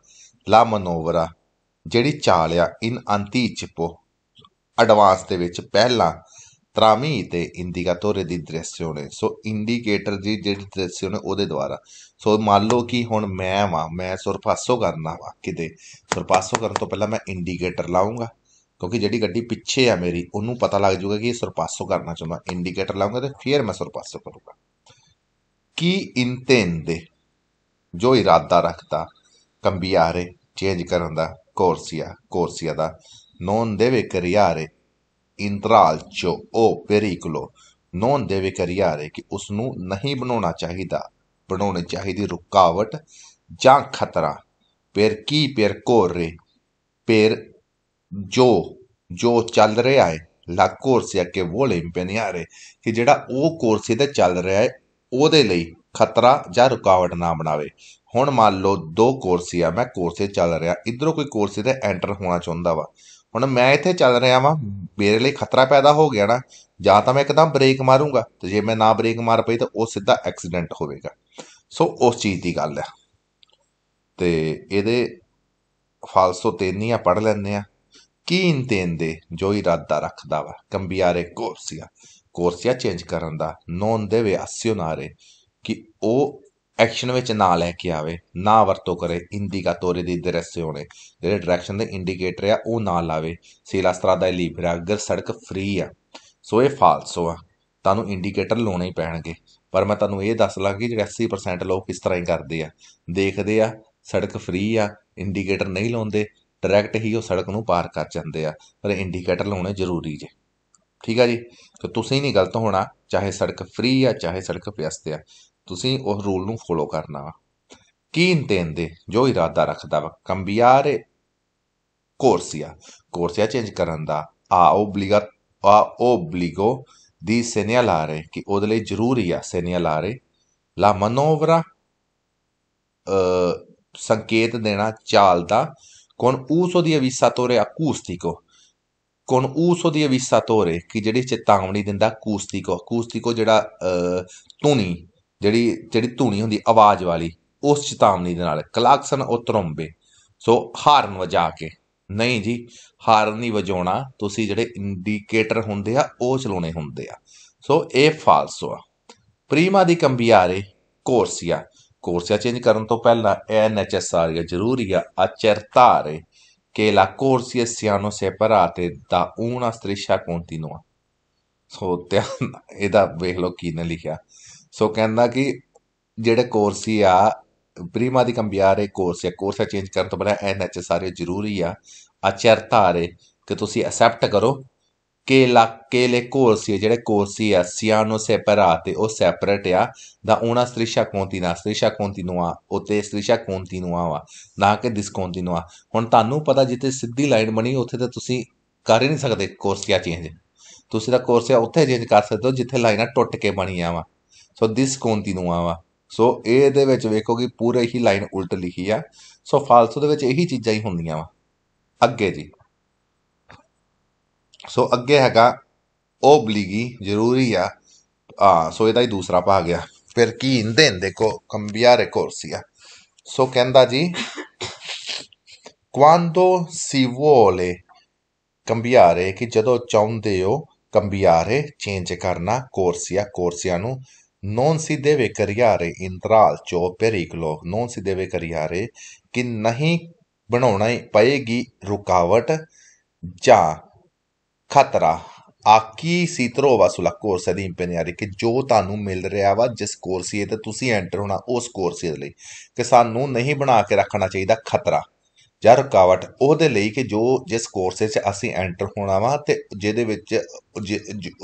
ਲਾ ਮਨੋਵਰਾ ਜਿਹੜੀ ਚਾਲ ਆ ਇਨ ਅੰਤੀਚਿਪੋ ਐਡਵਾਂਸ ਦੇ ਵਿੱਚ ਪਹਿਲਾਂ ਤਰਾਮੀ ਤੇ ਇੰਡੀਕੇਟਰ ਦੀ ਦ੍ਰਿਸ਼ਿਓ ਨੇ ਸੋ ਇੰਡੀਕੇਟਰ ਦੀ ਜਿਹੜੀ ਦ੍ਰਿਸ਼ਿਓ ਨੇ ਉਹਦੇ ਦੁਆਰਾ ਸੋ ਮੰਨ ਲਓ ਕਿ ਹੁਣ ਮੈਂ ਵਾਂ ਮੈਂ ਸੁਰਪਾਸੋ ਕਰਨਾ ਵਾ ਕਿਤੇ ਸੁਰਪਾਸੋ ਕਰਨ ਤੋਂ ਪਹਿਲਾਂ ਮੈਂ ਇੰਡੀਕੇਟਰ ਲਾਉਂਗਾ ਕਿਉਂਕਿ ਜਿਹੜੀ ਗੱਡੀ ਪਿੱਛੇ ਆ ਮੇਰੀ ਉਹਨੂੰ ਪਤਾ ਲੱਗ ਜੂਗਾ ਕਿ ਇਹ ਸਰਪਾਸੋ ਕਰਨਾ ਚਾਹੁੰਦਾ ਇੰਡੀਕੇਟਰ ਲਾਉਂਗਾ ਤੇ ਫਿਰ ਮੈਂ ਸਰਪਾਸੋ ਕਰੂੰਗਾ ਕੀ ਇੰਤੇਂਦੇ ਜੋ ਇਰਾਦਾ ਰੱਖਦਾ ਕੰਬਿਆਰੇ ਚੇਂਜ ਕਰਨ ਦਾ ਕੋਰਸੀਆ ਕੋਰਸੀਆ ਦਾ ਨੋਨ ਦੇਵੇ ਕਰਿਆਰੇ ਇੰਤਰਾਲ ਚੋ ਉਹ ਪੇਰੀਕਲੋ ਨੋਨ ਦੇਵੇ ਕਰਿਆਰੇ ਕਿ ਉਸ ਨੂੰ ਨਹੀਂ ਬਣਾਉਣਾ ਚਾਹੀਦਾ ਬਣਾਉਣੀ ਚਾਹੀਦੀ ਰੁਕਾਵਟ ਜਾਂ ਖਤਰਾ ਪੇਰ ਕੀ ਪੇਰ ਕੋਰੇ ਪੇਰ ਜੋ ਜੋ ਚੱਲ ਰਿਹਾ ਹੈ ਲਾ ਕੋਰਸਿਆ a che vuole impegnare ਕਿ ਜਿਹੜਾ ਉਹ ਕੋਰਸ ਇਹਦਾ ਚੱਲ ਰਿਹਾ ਹੈ ਉਹਦੇ ਲਈ ਖਤਰਾ ਜਾਂ ਰੁਕਾਵਟ ਨਾ ਬਣਾਵੇ ਹੁਣ ਮੰਨ ਲਓ ਦੋ ਕੋਰਸੇ ਮੈਂ ਕੋਰਸੇ ਚੱਲ ਰਿਹਾ ਇਧਰੋਂ ਕੋਈ ਕੋਰਸੇ ਦਾ ਐਂਟਰ ਹੋਣਾ ਚਾਹੁੰਦਾ ਵਾ ਹੁਣ ਮੈਂ ਇੱਥੇ ਚੱਲ ਰਿਹਾ ਵਾਂ ਮੇਰੇ ਲਈ ਖਤਰਾ ਪੈਦਾ ਹੋ ਗਿਆ ਨਾ ਜਾਂ ਤਾਂ ਮੈਂ ਇੱਕਦਮ ਬ੍ਰੇਕ ਮਾਰੂੰਗਾ ਤੇ ਜੇ ਮੈਂ ਨਾ ਬ੍ਰੇਕ ਮਾਰ ਪਈ ਤਾਂ ਉਹ ਸਿੱਧਾ ਐਕਸੀਡੈਂਟ ਹੋਵੇਗਾ ਸੋ ਉਸ ਚੀਜ਼ ਦੀ ਗੱਲ ਹੈ ਤੇ ਇਹਦੇ ਫਾਲਸੋ ਤਿੰਨ ਹੀ ਆ ਪੜ ਲੈਂਦੇ ਆ ਕੀ ਇੰਤੇਂਦੇ ਜੋ ਇਰਾਦਾ ਰੱਖਦਾ ਵਾ ਕੰਬਿਆਰੇ ਕੋਰਸੀਆ ਕੋਰਸੀਆ ਚੇਂਜ ਕਰਨ ਦਾ ਨੋਨ ਦੇਵੇ ਅਸਿਓਨਾਰੇ ਕਿ ਉਹ ਐਕਸ਼ਨ ਵਿੱਚ ਨਾ ਲੈ ਕੇ ਆਵੇ ਨਾ ਵਰਤੋਂ ਕਰੇ ਤੋਰੇ ਦੀ ਡਾਇਰੈਕਸ਼ਨੇ ਜਿਹੜੇ ਡਾਇਰੈਕਸ਼ਨ ਦੇ ਇੰਡੀਕੇਟਰ ਆ ਉਹ ਨਾ ਲਾਵੇ ਸੀਲਾ ਸਤਰਾਦਾ ਲੀਬਰਾ ਅਗਰ ਸੜਕ ਫ੍ਰੀ ਆ ਸੋ ਇਹ ਫਾਲਸੋ ਆ ਤੁਹਾਨੂੰ ਇੰਡੀਕੇਟਰ ਲਾਉਣੇ ਹੀ ਪੈਣਗੇ ਪਰ ਮੈਂ ਤੁਹਾਨੂੰ ਇਹ ਦੱਸ ਲਾਂ ਕਿ ਜਿਹੜੇ 80% ਲੋਕ ਇਸ ਤਰ੍ਹਾਂ ਹੀ ਕਰਦੇ ਆ ਦੇਖਦੇ ਆ ਸੜਕ ਫ੍ਰੀ ਆ ਇੰਡੀਕੇਟਰ ਨਹੀਂ ਲਾਉਂਦੇ ਡਾਇਰੈਕਟ ਹੀ ਉਹ ਸੜਕ ਨੂੰ ਪਾਰ ਕਰ ਜਾਂਦੇ ਆ ਪਰ ਇੰਡੀਕੇਟਰ ਲਾਉਣੇ ਜ਼ਰੂਰੀ ਜੇ ਠੀਕ ਆ ਜੀ ਤੇ ਤੁਸੀਂ ਨਹੀਂ ਗਲਤ ਹੋਣਾ ਚਾਹੇ ਸੜਕ ਫ੍ਰੀ ਆ ਚਾਹੇ ਸੜਕ ਵਿਅਸਤ ਆ ਤੁਸੀਂ ਉਹ ਰੂਲ ਨੂੰ ਫੋਲੋ ਕਰਨਾ ਵਾ ਕੀ ਇੰਤੇਂਦੇ ਜੋ ਇਰਾਦਾ ਰੱਖਦਾ ਵਾ ਕੰਬਿਆਰੇ ਕੋਰਸੀਆ ਕੋਰਸੀਆ ਚੇਂਜ ਕਰਨ ਦਾ ਆ ਓਬਲੀਗਾ ਆ ਓਬਲੀਗੋ ਦੀ ਸੈਨਿਆਲਾਰੇ ਕਿ ਉਹਦੇ ਲਈ ਜ਼ਰੂਰੀ ਆ ਸੈਨਿਆਲਾਰੇ ਲਾ ਮਨੋਵਰਾ ਸੰਕੇਤ ਦੇਣਾ ਚਾਲ ਦਾ con uso di avvisatore acustico, con uso di avvisatore che ਜਿਹੜੀ ਚੇਤਾਵਨੀ ਦਿੰਦਾ ਅਕੂਸਟਿਕੋ ਅਕੂਸਟਿਕੋ ਜਿਹੜਾ ਧੁਨੀ ਜਿਹੜੀ ਜਿਹੜੀ ਧੁਨੀ ਹੁੰਦੀ ਆਵਾਜ਼ ਵਾਲੀ ਉਸ ਚੇਤਾਵਨੀ ਦੇ ਨਾਲ ਕਲਾਕਸਨ ਉਹ ਤਰੰਬੇ ਸੋ ਹਾਰਨ ਵਜਾ ਕੇ ਨਹੀਂ ਜੀ ਹਾਰਨ ਨਹੀਂ ਵਜਾਉਣਾ ਤੁਸੀਂ ਜਿਹੜੇ ਇੰਡੀਕੇਟਰ ਹੁੰਦੇ ਆ ਉਹ ਚਲਾਉਣੇ ਹੁੰਦੇ ਆ ਸੋ ਇਹ ਫਾਲਸੋ ਆ ਪ੍ਰੀਮਾ ਦੀ ਕੰਬਿਆਰੇ ਕੋਰਸੀਆ Corsia ਚੇਂਜ ਕਰਨ ਤੋਂ ਪਹਿਲਾਂ ਐਸ ਆ ਗਿਆ ਜ਼ਰੂਰੀ ਆ ਕਿ ਲਾ la corsia ਸਿਆਨੋ ਸੇਪਰਾਤੇ ਦਾ una striscia continua ਸੋ ਧਿਆਨ ਇਹਦਾ ਵੇਖ ਲਓ ਕੀ ਨੇ ਲਿਖਿਆ ਸੋ ਕਹਿੰਦਾ ਕਿ ਜਿਹੜੇ ਕੋਰਸੀ ਆ ਪ੍ਰੀਮਾ ਦੀ ਕੰਬਿਆਰੇ ਕੋਰਸ ਹੈ ਕੋਰਸ ਚੇਂਜ ਕਰਨ ਤੋਂ ਪਹਿਲਾਂ ਐਸ ਆ ਜ਼ਰੂਰੀ ਆ ਅਚਰਤਾਰੇ ਕਿ ਤੁਸੀਂ ਐਕਸੈਪਟ ਕਰੋ ਕੇ ਲੱਕੇ ਲੈ ਕੋਰਸੀ ਜਿਹੜੇ ਕੋਰਸੀ ਆ ਸਿਆ ਨੂੰ ਸੈਪਰਾਤੇ ਉਹ ਸੈਪਰੇਟ ਆ ਦਾ ਉਹਨਾ ਸ੍ਰਿਸ਼ਾ ਕੌਂਤੀਨਾ ਸ੍ਰਿਸ਼ਾ ਆ ਉਤੇ ਸ੍ਰਿਸ਼ਾ ਕੌਂਤੀਨੂਆ ਆ ਨਾ ਕਿ ਆ ਹੁਣ ਤੁਹਾਨੂੰ ਪਤਾ ਜਿੱਥੇ ਸਿੱਧੀ ਲਾਈਨ ਬਣੀ ਉੱਥੇ ਤੇ ਤੁਸੀਂ ਕਰ ਹੀ ਨਹੀਂ ਸਕਦੇ ਕੋਰਸੀਆ ਚੇਂਜ ਤੁਸੀਂ ਦਾ ਕੋਰਸੀਆ ਉੱਥੇ ਚੇਂਜ ਕਰ ਸਕਦੇ ਹੋ ਜਿੱਥੇ ਲਾਈਨਾਂ ਟੁੱਟ ਕੇ ਬਣੀਆਂ ਵਾ ਸੋ ਡਿਸਕੌਂਤੀਨੂਆ ਵਾ ਸੋ ਇਹ ਦੇ ਵਿੱਚ ਵੇਖੋ ਕਿ ਪੂਰੇ ਹੀ ਲਾਈਨ ਉਲਟ ਲਿਖੀ ਆ ਸੋ ਫਾਲਸੋ ਦੇ ਵਿੱਚ ਇਹੀ ਚੀਜ਼ਾਂ ਹੀ ਹੁੰਦੀਆਂ ਵਾ ਅੱਗੇ ਜੀ ਸੋ ਅੱਗੇ ਹੈਗਾ ਓਬਲੀਗੀ ਜ਼ਰੂਰੀ ਆ ਆ ਸੋ ਇਹਦਾ ਹੀ ਦੂਸਰਾ ਪਾ ਗਿਆ ਫਿਰ ਕੀ ਇੰਦੇ ਕੋ ਕੰਬਿਆਰੇ ਰਿਕੋਰਸੀਆ ਸੋ ਕਹਿੰਦਾ ਜੀ quando si vuole cambiare ਕਿ ਜਦੋਂ ਚਾਹੁੰਦੇ ਹੋ ਕੰਬਿਆਰੇ ਚੇਂਜ ਕਰਨਾ ਕੋਰਸੀਆ ਕੋਰਸੀਆ ਨੂੰ ਨੋਨ si deve cariare in tralcio ਨੋਨ non si deve ਕਰਿਆਰੇ ਕਿ ਨਹੀਂ ਬਣਾਉਣਾ ਪਏਗੀ ਰੁਕਾਵਟ ਜਾਂ ਖਤਰਾ ਆਕੀ ਸੀਤਰੋ ਸੁਲਾ ਕੋਰਸ ਦੇ ਦੀ ਕਿ ਜੋ ਤੁਹਾਨੂੰ ਮਿਲ ਰਿਹਾ ਵਾ ਜਿਸ ਕੋਰਸੀਏ ਤੇ ਤੁਸੀਂ ਐਂਟਰ ਹੋਣਾ ਉਸ ਕੋਰਸੀਏ ਲਈ ਕਿ ਸਾਨੂੰ ਨਹੀਂ ਬਣਾ ਕੇ ਰੱਖਣਾ ਚਾਹੀਦਾ ਖਤਰਾ ਜਾਂ ਰੁਕਾਵਟ ਉਹਦੇ ਲਈ ਕਿ ਜੋ ਜਿਸ ਕੋਰਸ ਵਿੱਚ ਅਸੀਂ ਐਂਟਰ ਹੋਣਾ ਵਾ ਤੇ ਜਿਹਦੇ ਵਿੱਚ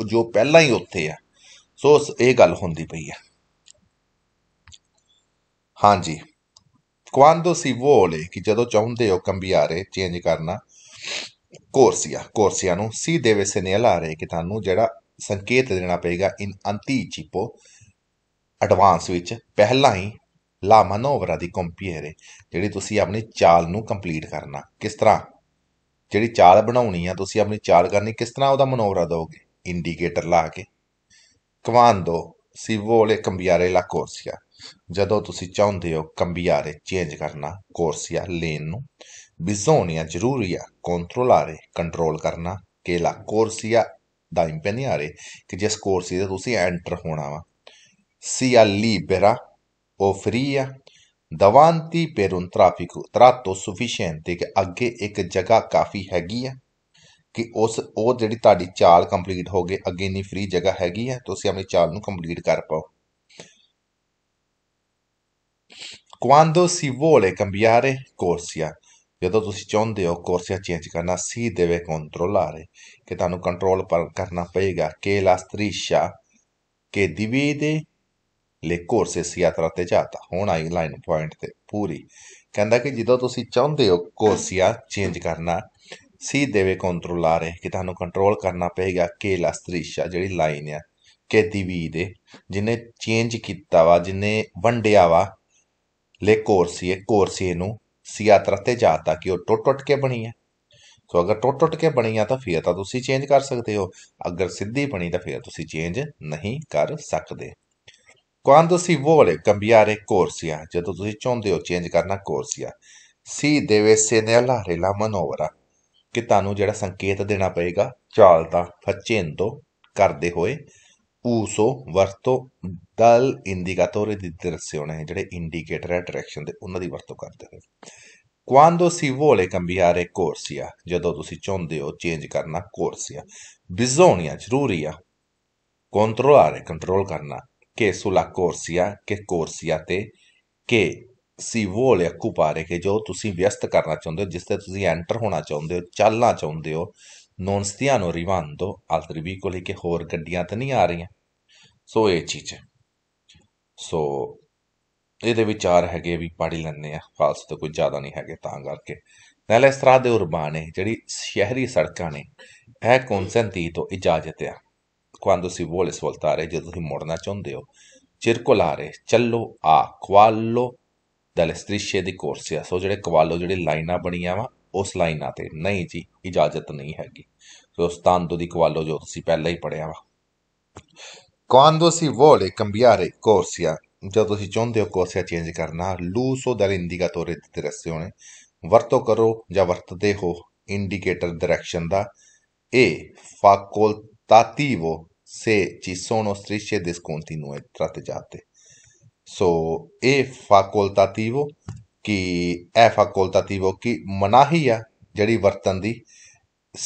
ਜੋ ਪਹਿਲਾਂ ਹੀ ਉੱਥੇ ਆ ਸੋ ਇਹ ਗੱਲ ਹੁੰਦੀ ਪਈ ਆ ਹਾਂਜੀ ਕੁਆਂਦੋ ਸੀ ਵੋਲੇ ਕਿ ਜਦੋਂ ਚਾਹੁੰਦੇ ਹੋ ਕੰਬਿਆਰੇ ਚੇਂਜ ਕਰਨਾ ਕੋਰਸੀਆ ਕੋਰਸੀਆ ਨੂੰ ਸੀ ਦੇ ਰਹੇ ਕਿ ਤੁਹਾਨੂੰ ਜਿਹੜਾ ਸੰਕੇਤ ਦੇਣਾ ਪਏਗਾ ਇਨ ਅੰਤੀ ਚਿਪੋ ਐਡਵਾਂਸ ਵਿੱਚ ਪਹਿਲਾਂ ਹੀ ਲਾ ਮਨੋਵਰਾ ਦੀ ਕੰਪੀਅਰੇ ਜਿਹੜੀ ਤੁਸੀਂ ਆਪਣੀ ਚਾਲ ਨੂੰ ਕੰਪਲੀਟ ਕਰਨਾ ਕਿਸ ਤਰ੍ਹਾਂ ਜਿਹੜੀ ਚਾਲ ਬਣਾਉਣੀ ਆ ਤੁਸੀਂ ਆਪਣੀ ਚਾਲ ਕਰਨੀ ਕਿਸ ਤਰ੍ਹਾਂ ਉਹਦਾ ਮਨੋਵਰਾ ਦੋਗੇ ਇੰਡੀਕੇਟਰ ਲਾ ਕੇ ਸੀ ਸਿਵੋਲੇ ਕੰਬਿਆਰੇ ਲਾ ਕੋਰਸੀਆ ਜਦੋਂ ਤੁਸੀਂ ਚਾਹੁੰਦੇ ਹੋ ਕੰਬਿਆਰੇ ਚੇਂਜ ਕਰਨਾ ਕੋਰਸੀਆ ਲੇਨ ਨੂੰ bisogna giuria controllare, control karna che la corsia da impegnare che già scorsi da tu si entra con una sia libera o fria davanti per un traffico tratto sufficiente che agge e che giaga caffi hagia che os o derita di chal complete ho hoge ni free giaga hagia to si apni chal nu complete kar pao quando si vuole cambiare corsia ਜਦੋਂ ਤੁਸੀਂ ਚਾਹੁੰਦੇ ਹੋ ਕੋਰਸਿਆ change ਕਰਨਾ ਸੀ ਦੇਵੇ ਕੰਟਰੋਲਾਰੇ ਕਿ ਤੁਹਾਨੂੰ control ਕਰਨਾ ਪਏਗਾ che la striscia che divide le corse ਤੇ ਜਾਤਾ ਹੁਣ ਆਈ ਲਾਈਨ ਪੁਆਇੰਟ ਤੇ ਪੂਰੀ ਕਹਿੰਦਾ ਕਿ ਜਦੋਂ ਤੁਸੀਂ ਚਾਹੁੰਦੇ ਹੋ ਕੋਰਸਿਆ ਚੇਂਜ ਕਰਨਾ ਸੀ ਦੇਵੇ ਕੰਟਰੋਲਾਰੇ ਕਿ ਤੁਹਾਨੂੰ ਕੰਟਰੋਲ ਕਰਨਾ ਪਏਗਾ ਕੇ ਲਾਸਤਰੀਸ਼ਾ ਜਿਹੜੀ ਲਾਈਨ ਆ ਕਿ ਦੇ ਜਿਹਨੇ ਚੇਂਜ ਕੀਤਾ ਵਾ ਜਿਹਨੇ ਵੰਡਿਆ ਵਾ ਲੇ ਕੋਰਸੀਏ ਕੋਰਸੀਏ ਨੂੰ सियात रत्ते ਜਾਤਾ ਕਿ ਉਹ ਟੁੱਟ ਟੁੱਟ ਕੇ ਬਣੀ ਹੈ ਸੋ ਅਗਰ ਟੁੱਟ ਟੁੱਟ ਕੇ ਬਣੀ ਆ ਤਾਂ ਫਿਰ ਤਾਂ ਤੁਸੀਂ ਚੇਂਜ ਕਰ ਸਕਦੇ ਹੋ ਅਗਰ ਸਿੱਧੀ ਬਣੀ ਤਾਂ ਫਿਰ ਤੁਸੀਂ ਚੇਂਜ ਨਹੀਂ ਕਰ ਸਕਦੇ ਕੁਆਂਦੋ ਸੀ ਵੋਲੇ ਕੰਬਿਆਰੇ ਕੋਰਸੀਆ ਜਦੋਂ ਤੁਸੀਂ ਚਾਹੁੰਦੇ ਹੋ ਚੇਂਜ ਕਰਨਾ ਕੋਰਸੀਆ ਸੀ ਦੇਵੇ ਸੇ ਨੇ ਲਾਰੇ ਲਾ ਮਨੋਵਰਾ ਕਿ ਤੁਹਾਨੂੰ ਜਿਹੜਾ ਸੰਕੇਤ ਦੇਣਾ ਪਏਗਾ ਚਾਲ ਦਾ ਤੋਂ ਕਰਦੇ ਹੋਏ ਊਸੋ ਵਰਤੋ ਤਲ indicatore di direzione, ਜਿਹੜੇ cioè indicator ਹੈ ਡਾਇਰੈਕਸ਼ਨ ਦੇ ਉਹਨਾਂ ਦੀ ਵਰਤੋਂ ਕਰਦੇ ਨੇ quando si vuole cambiare corsia, ਜਦੋਂ ਤੁਸੀਂ ਚਾਹੁੰਦੇ ਹੋ ਚੇਂਜ ਕਰਨਾ corsia, bisogna ਜ਼ਰੂਰੀ ਆ controllare ਕੰਟਰੋਲ ਕਰਨਾ che sulla corsia che corsia te che si vuole occupare che ਜੋ ਤੁਸੀਂ ਵਿਅਸਤ ਕਰਨਾ ਚਾਹੁੰਦੇ ਹੋ ਜਿਸ ਤੇ ਤੁਸੀਂ ਐਂਟਰ ਹੋਣਾ ਚਾਹੁੰਦੇ ਹੋ ਚੱਲਣਾ ਚਾਹੁੰਦੇ ਹੋ non stiano arrivando altri veicoli che ਹੋਰ ਗੱਡੀਆਂ ਤਾਂ ਨਹੀਂ ਆ ਰਹੀਆਂ ਸੋ ਇਹ ਚੀਜ਼ ਹੈ ਸੋ ਇਹਦੇ ਵਿਚਾਰ ਹੈਗੇ ਵੀ ਪਾੜੀ ਲੈਣੇ ਆ ਖਾਸ ਤੋਂ ਕੋਈ ਜ਼ਿਆਦਾ ਨਹੀਂ ਹੈਗੇ ਤਾਂ ਕਰਕੇ ਨਾਲੇ ਇਸ ਤਰ੍ਹਾਂ ਦੇ ਉਰਬਾਨ ਹੈ ਜਿਹੜੀ ਸ਼ਹਿਰੀ ਸੜਕਾਂ ਨੇ ਇਹ ਕੌਨਸੈਂਤੀ ਤੋਂ ਇਜਾਜ਼ਤ ਆ ਕਵਾਂਦੋ ਸੀ vuole svoltare ਜੇ ਤੁਸੀਂ ਮੋੜਨਾ ਚਾਹੁੰਦੇ ਹੋ ਚਿਰਕੋਲਾਰੇ ਚੱਲੋ ਆ ਕਵਾਲੋ ਦਲ strisce ਦੀ ਕੋਰਸਿਆ ਸੋ ਜਿਹੜੇ ਕਵਾਲੋ ਜਿਹੜੇ ਲਾਈਨਾਂ ਬਣੀਆਂ ਵਾ ਉਸ ਲਾਈਨਾਂ ਤੇ ਨਹੀਂ ਜੀ ਇਜਾਜ਼ਤ ਨਹੀਂ ਹੈਗੀ ਸੋ ਸਤਾਨ ਤੋਂ ਦੀ ਕਵਾਲੋ ਜੋ ਤੁਸੀਂ ਪਹਿਲਾਂ ਹੀ ਪੜਿਆ ਵਾ Quando si vuole cambiare corsia, quando si ਚਾਹੁੰਦੇ ਹੋ ਕੋਰਸਿਆ ਚੇਂਜ ਕਰਨਾ ਲੂਸ ਹੋ ਦਰ ਇੰਡੀਕੇਟਰ ਦੀ ਡਾਇਰੈਕਸ਼ਨ ਵਰਤੋਂ ਕਰੋ ਜਾਂ ਵਰਤਦੇ ਹੋ ਇੰਡੀਕੇਟਰ ਡਾਇਰੈਕਸ਼ਨ ਦਾ e facoltativo se ci sono strisce discontinue tratteggiate. So, e facoltativo ਕਿ e facoltativo ਕਿ ਮਨਾਹੀ ਆ ਜਿਹੜੀ ਵਰਤਨ ਦੀ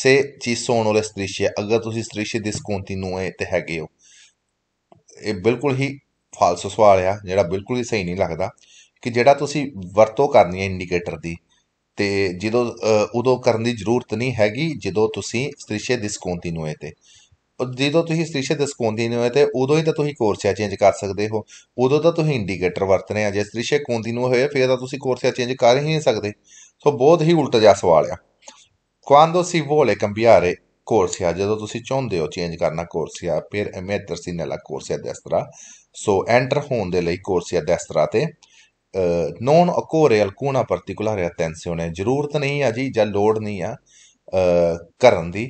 ਸੇ ci sono le strisce agar tusi strisce discontinue te ਹੈਗੇ ਇਹ ਬਿਲਕੁਲ ਹੀ ਫਾਲਸ ਸਵਾਲ ਆ ਜਿਹੜਾ ਬਿਲਕੁਲ ਹੀ ਸਹੀ ਨਹੀਂ ਲੱਗਦਾ ਕਿ ਜਿਹੜਾ ਤੁਸੀਂ ਵਰਤੋਂ ਕਰਨੀ ਹੈ ਇੰਡੀਕੇਟਰ ਦੀ ਤੇ ਜਦੋਂ ਉਦੋਂ ਕਰਨ ਦੀ ਜ਼ਰੂਰਤ ਨਹੀਂ ਹੈਗੀ ਜਦੋਂ ਤੁਸੀਂ ਸਤ੍ਰਿਸ਼ੇ ਦੀ ਨੂੰ ਹੈ ਤੇ ਜਦੋਂ ਤੁਸੀਂ ਸਤ੍ਰਿਸ਼ੇ ਦੇ ਨੂੰ ਹੈ ਤੇ ਉਦੋਂ ਹੀ ਤਾਂ ਤੁਸੀਂ ਕੋਰਸਿਆ ਚੇਂਜ ਕਰ ਸਕਦੇ ਹੋ ਉਦੋਂ ਤਾਂ ਤੁਸੀਂ ਇੰਡੀਕੇਟਰ ਵਰਤਨੇ ਆ ਜੇ ਸਤ੍ਰਿਸ਼ੇ ਕੋਂਦੀ ਨੂੰ ਹੋਏ ਫਿਰ ਤਾਂ ਤੁਸੀਂ ਕੋਰਸਿਆ ਚੇਂਜ ਕਰ ਹੀ ਨਹੀਂ ਸਕਦੇ ਸੋ ਬਹੁਤ ਹੀ ਉਲਟਾ ਜਿਹਾ ਸਵਾਲ ਆ Quando si vuole cambiare course ਆ ਜਦੋਂ ਤੁਸੀਂ ਚਾਹੁੰਦੇ ਹੋ ਚੇਂਜ ਕਰਨਾ ਕੋਰਸ ਆ ਫਿਰ ਐਮਏ ਦਰਸੀਨ ਲਾ ਕੋਰਸ ਆ ਦਸ ਤਰ੍ਹਾਂ ਸੋ ਐਂਟਰ ਹੋਣ ਦੇ ਲਈ ਕੋਰਸ ਆ ਦਸ ਤਰ੍ਹਾਂ ਤੇ ਨੋਨ ਅਕੋਰੀਅਲ ਕੋਨਾ ਪਾਰਟਿਕੂਲਰ ਅਟੈਂਸ਼ਨ ਹੈ ਜ਼ਰੂਰਤ ਨਹੀਂ ਆ ਜੀ ਜਾਂ ਲੋਡ ਨਹੀਂ ਆ ਕਰਨ ਦੀ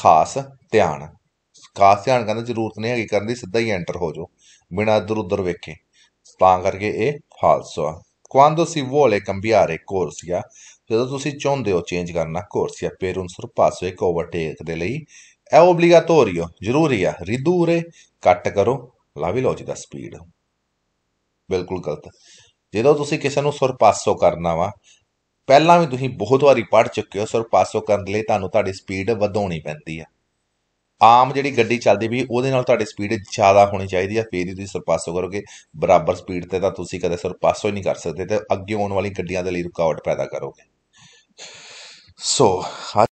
ਖਾਸ ਧਿਆਨ ਖਾਸ ਧਿਆਨ ਕਰਨ ਦੀ ਜ਼ਰੂਰਤ ਨਹੀਂ ਹੈਗੀ ਕਰਨ ਦੀ ਸਿੱਧਾ ਹੀ ਐਂਟਰ ਹੋ ਜਾਓ ਬਿਨਾ ਇਧਰ ਉਧਰ ਵੇਖੇ ਤਾਂ ਕਰਕੇ ਇਹ ਫਾਲਸੋ ਆ ਕਵਾਂਡੋ ਸੀ ਵੋਲੇ ਕੰਬਿਆਰੇ ਕੋਰਸ ਆ ਜਦੋਂ ਤੁਸੀਂ ਚਾਹੁੰਦੇ ਹੋ ਚੇਂਜ ਕਰਨਾ corsia per un ਸਰਪਾਸ ਇੱਕ ਓਵਰਟੇਕ ਦੇ ਲਈ ਇਹ ਓਬਲੀਗਾਟੋਰੀਓ ਜ਼ਰੂਰੀ ਆ ਰਿਦੂਰੇ ਕੱਟ ਕਰੋ ਲਾਵੀ ਲੋਜੀ ਦਾ ਸਪੀਡ ਬਿਲਕੁਲ ਗਲਤ ਜਦੋਂ ਤੁਸੀਂ ਕਿਸੇ ਨੂੰ ਸਰਪਾਸੋ ਕਰਨਾ ਵਾ ਪਹਿਲਾਂ ਵੀ ਤੁਸੀਂ ਬਹੁਤ ਵਾਰੀ ਪੜ ਚੁੱਕੇ ਹੋ ਸਰਪਾਸੋ ਕਰਨ ਲਈ ਤੁਹਾਨੂੰ ਤੁਹਾਡੀ ਸਪੀਡ ਵਧਾਉਣੀ ਪੈਂਦੀ ਆ ਆਮ ਜਿਹੜੀ ਗੱਡੀ ਚੱਲਦੀ ਵੀ ਉਹਦੇ ਨਾਲ ਤੁਹਾਡੀ ਸਪੀਡ ਜ਼ਿਆਦਾ ਹੋਣੀ ਚਾਹੀਦੀ ਆ ਫੇਰ ਹੀ ਤੁਸੀਂ ਸਰਪਾਸੋ ਕਰੋਗੇ ਬਰਾਬਰ ਸਪੀਡ ਤੇ ਤਾਂ ਤੁਸੀਂ ਕਦੇ ਸਰਪਾਸੋ ਹੀ ਨਹੀਂ ਕਰ ਸਕਦੇ ਤੇ ਅੱਗੇ ਆਉਣ ਵਾਲੀ ਗੱਡੀਆਂ ਦੇ ਲਈ ਰੁਕਾਵਟ ਪੈਦਾ ਕਰੋਗੇ so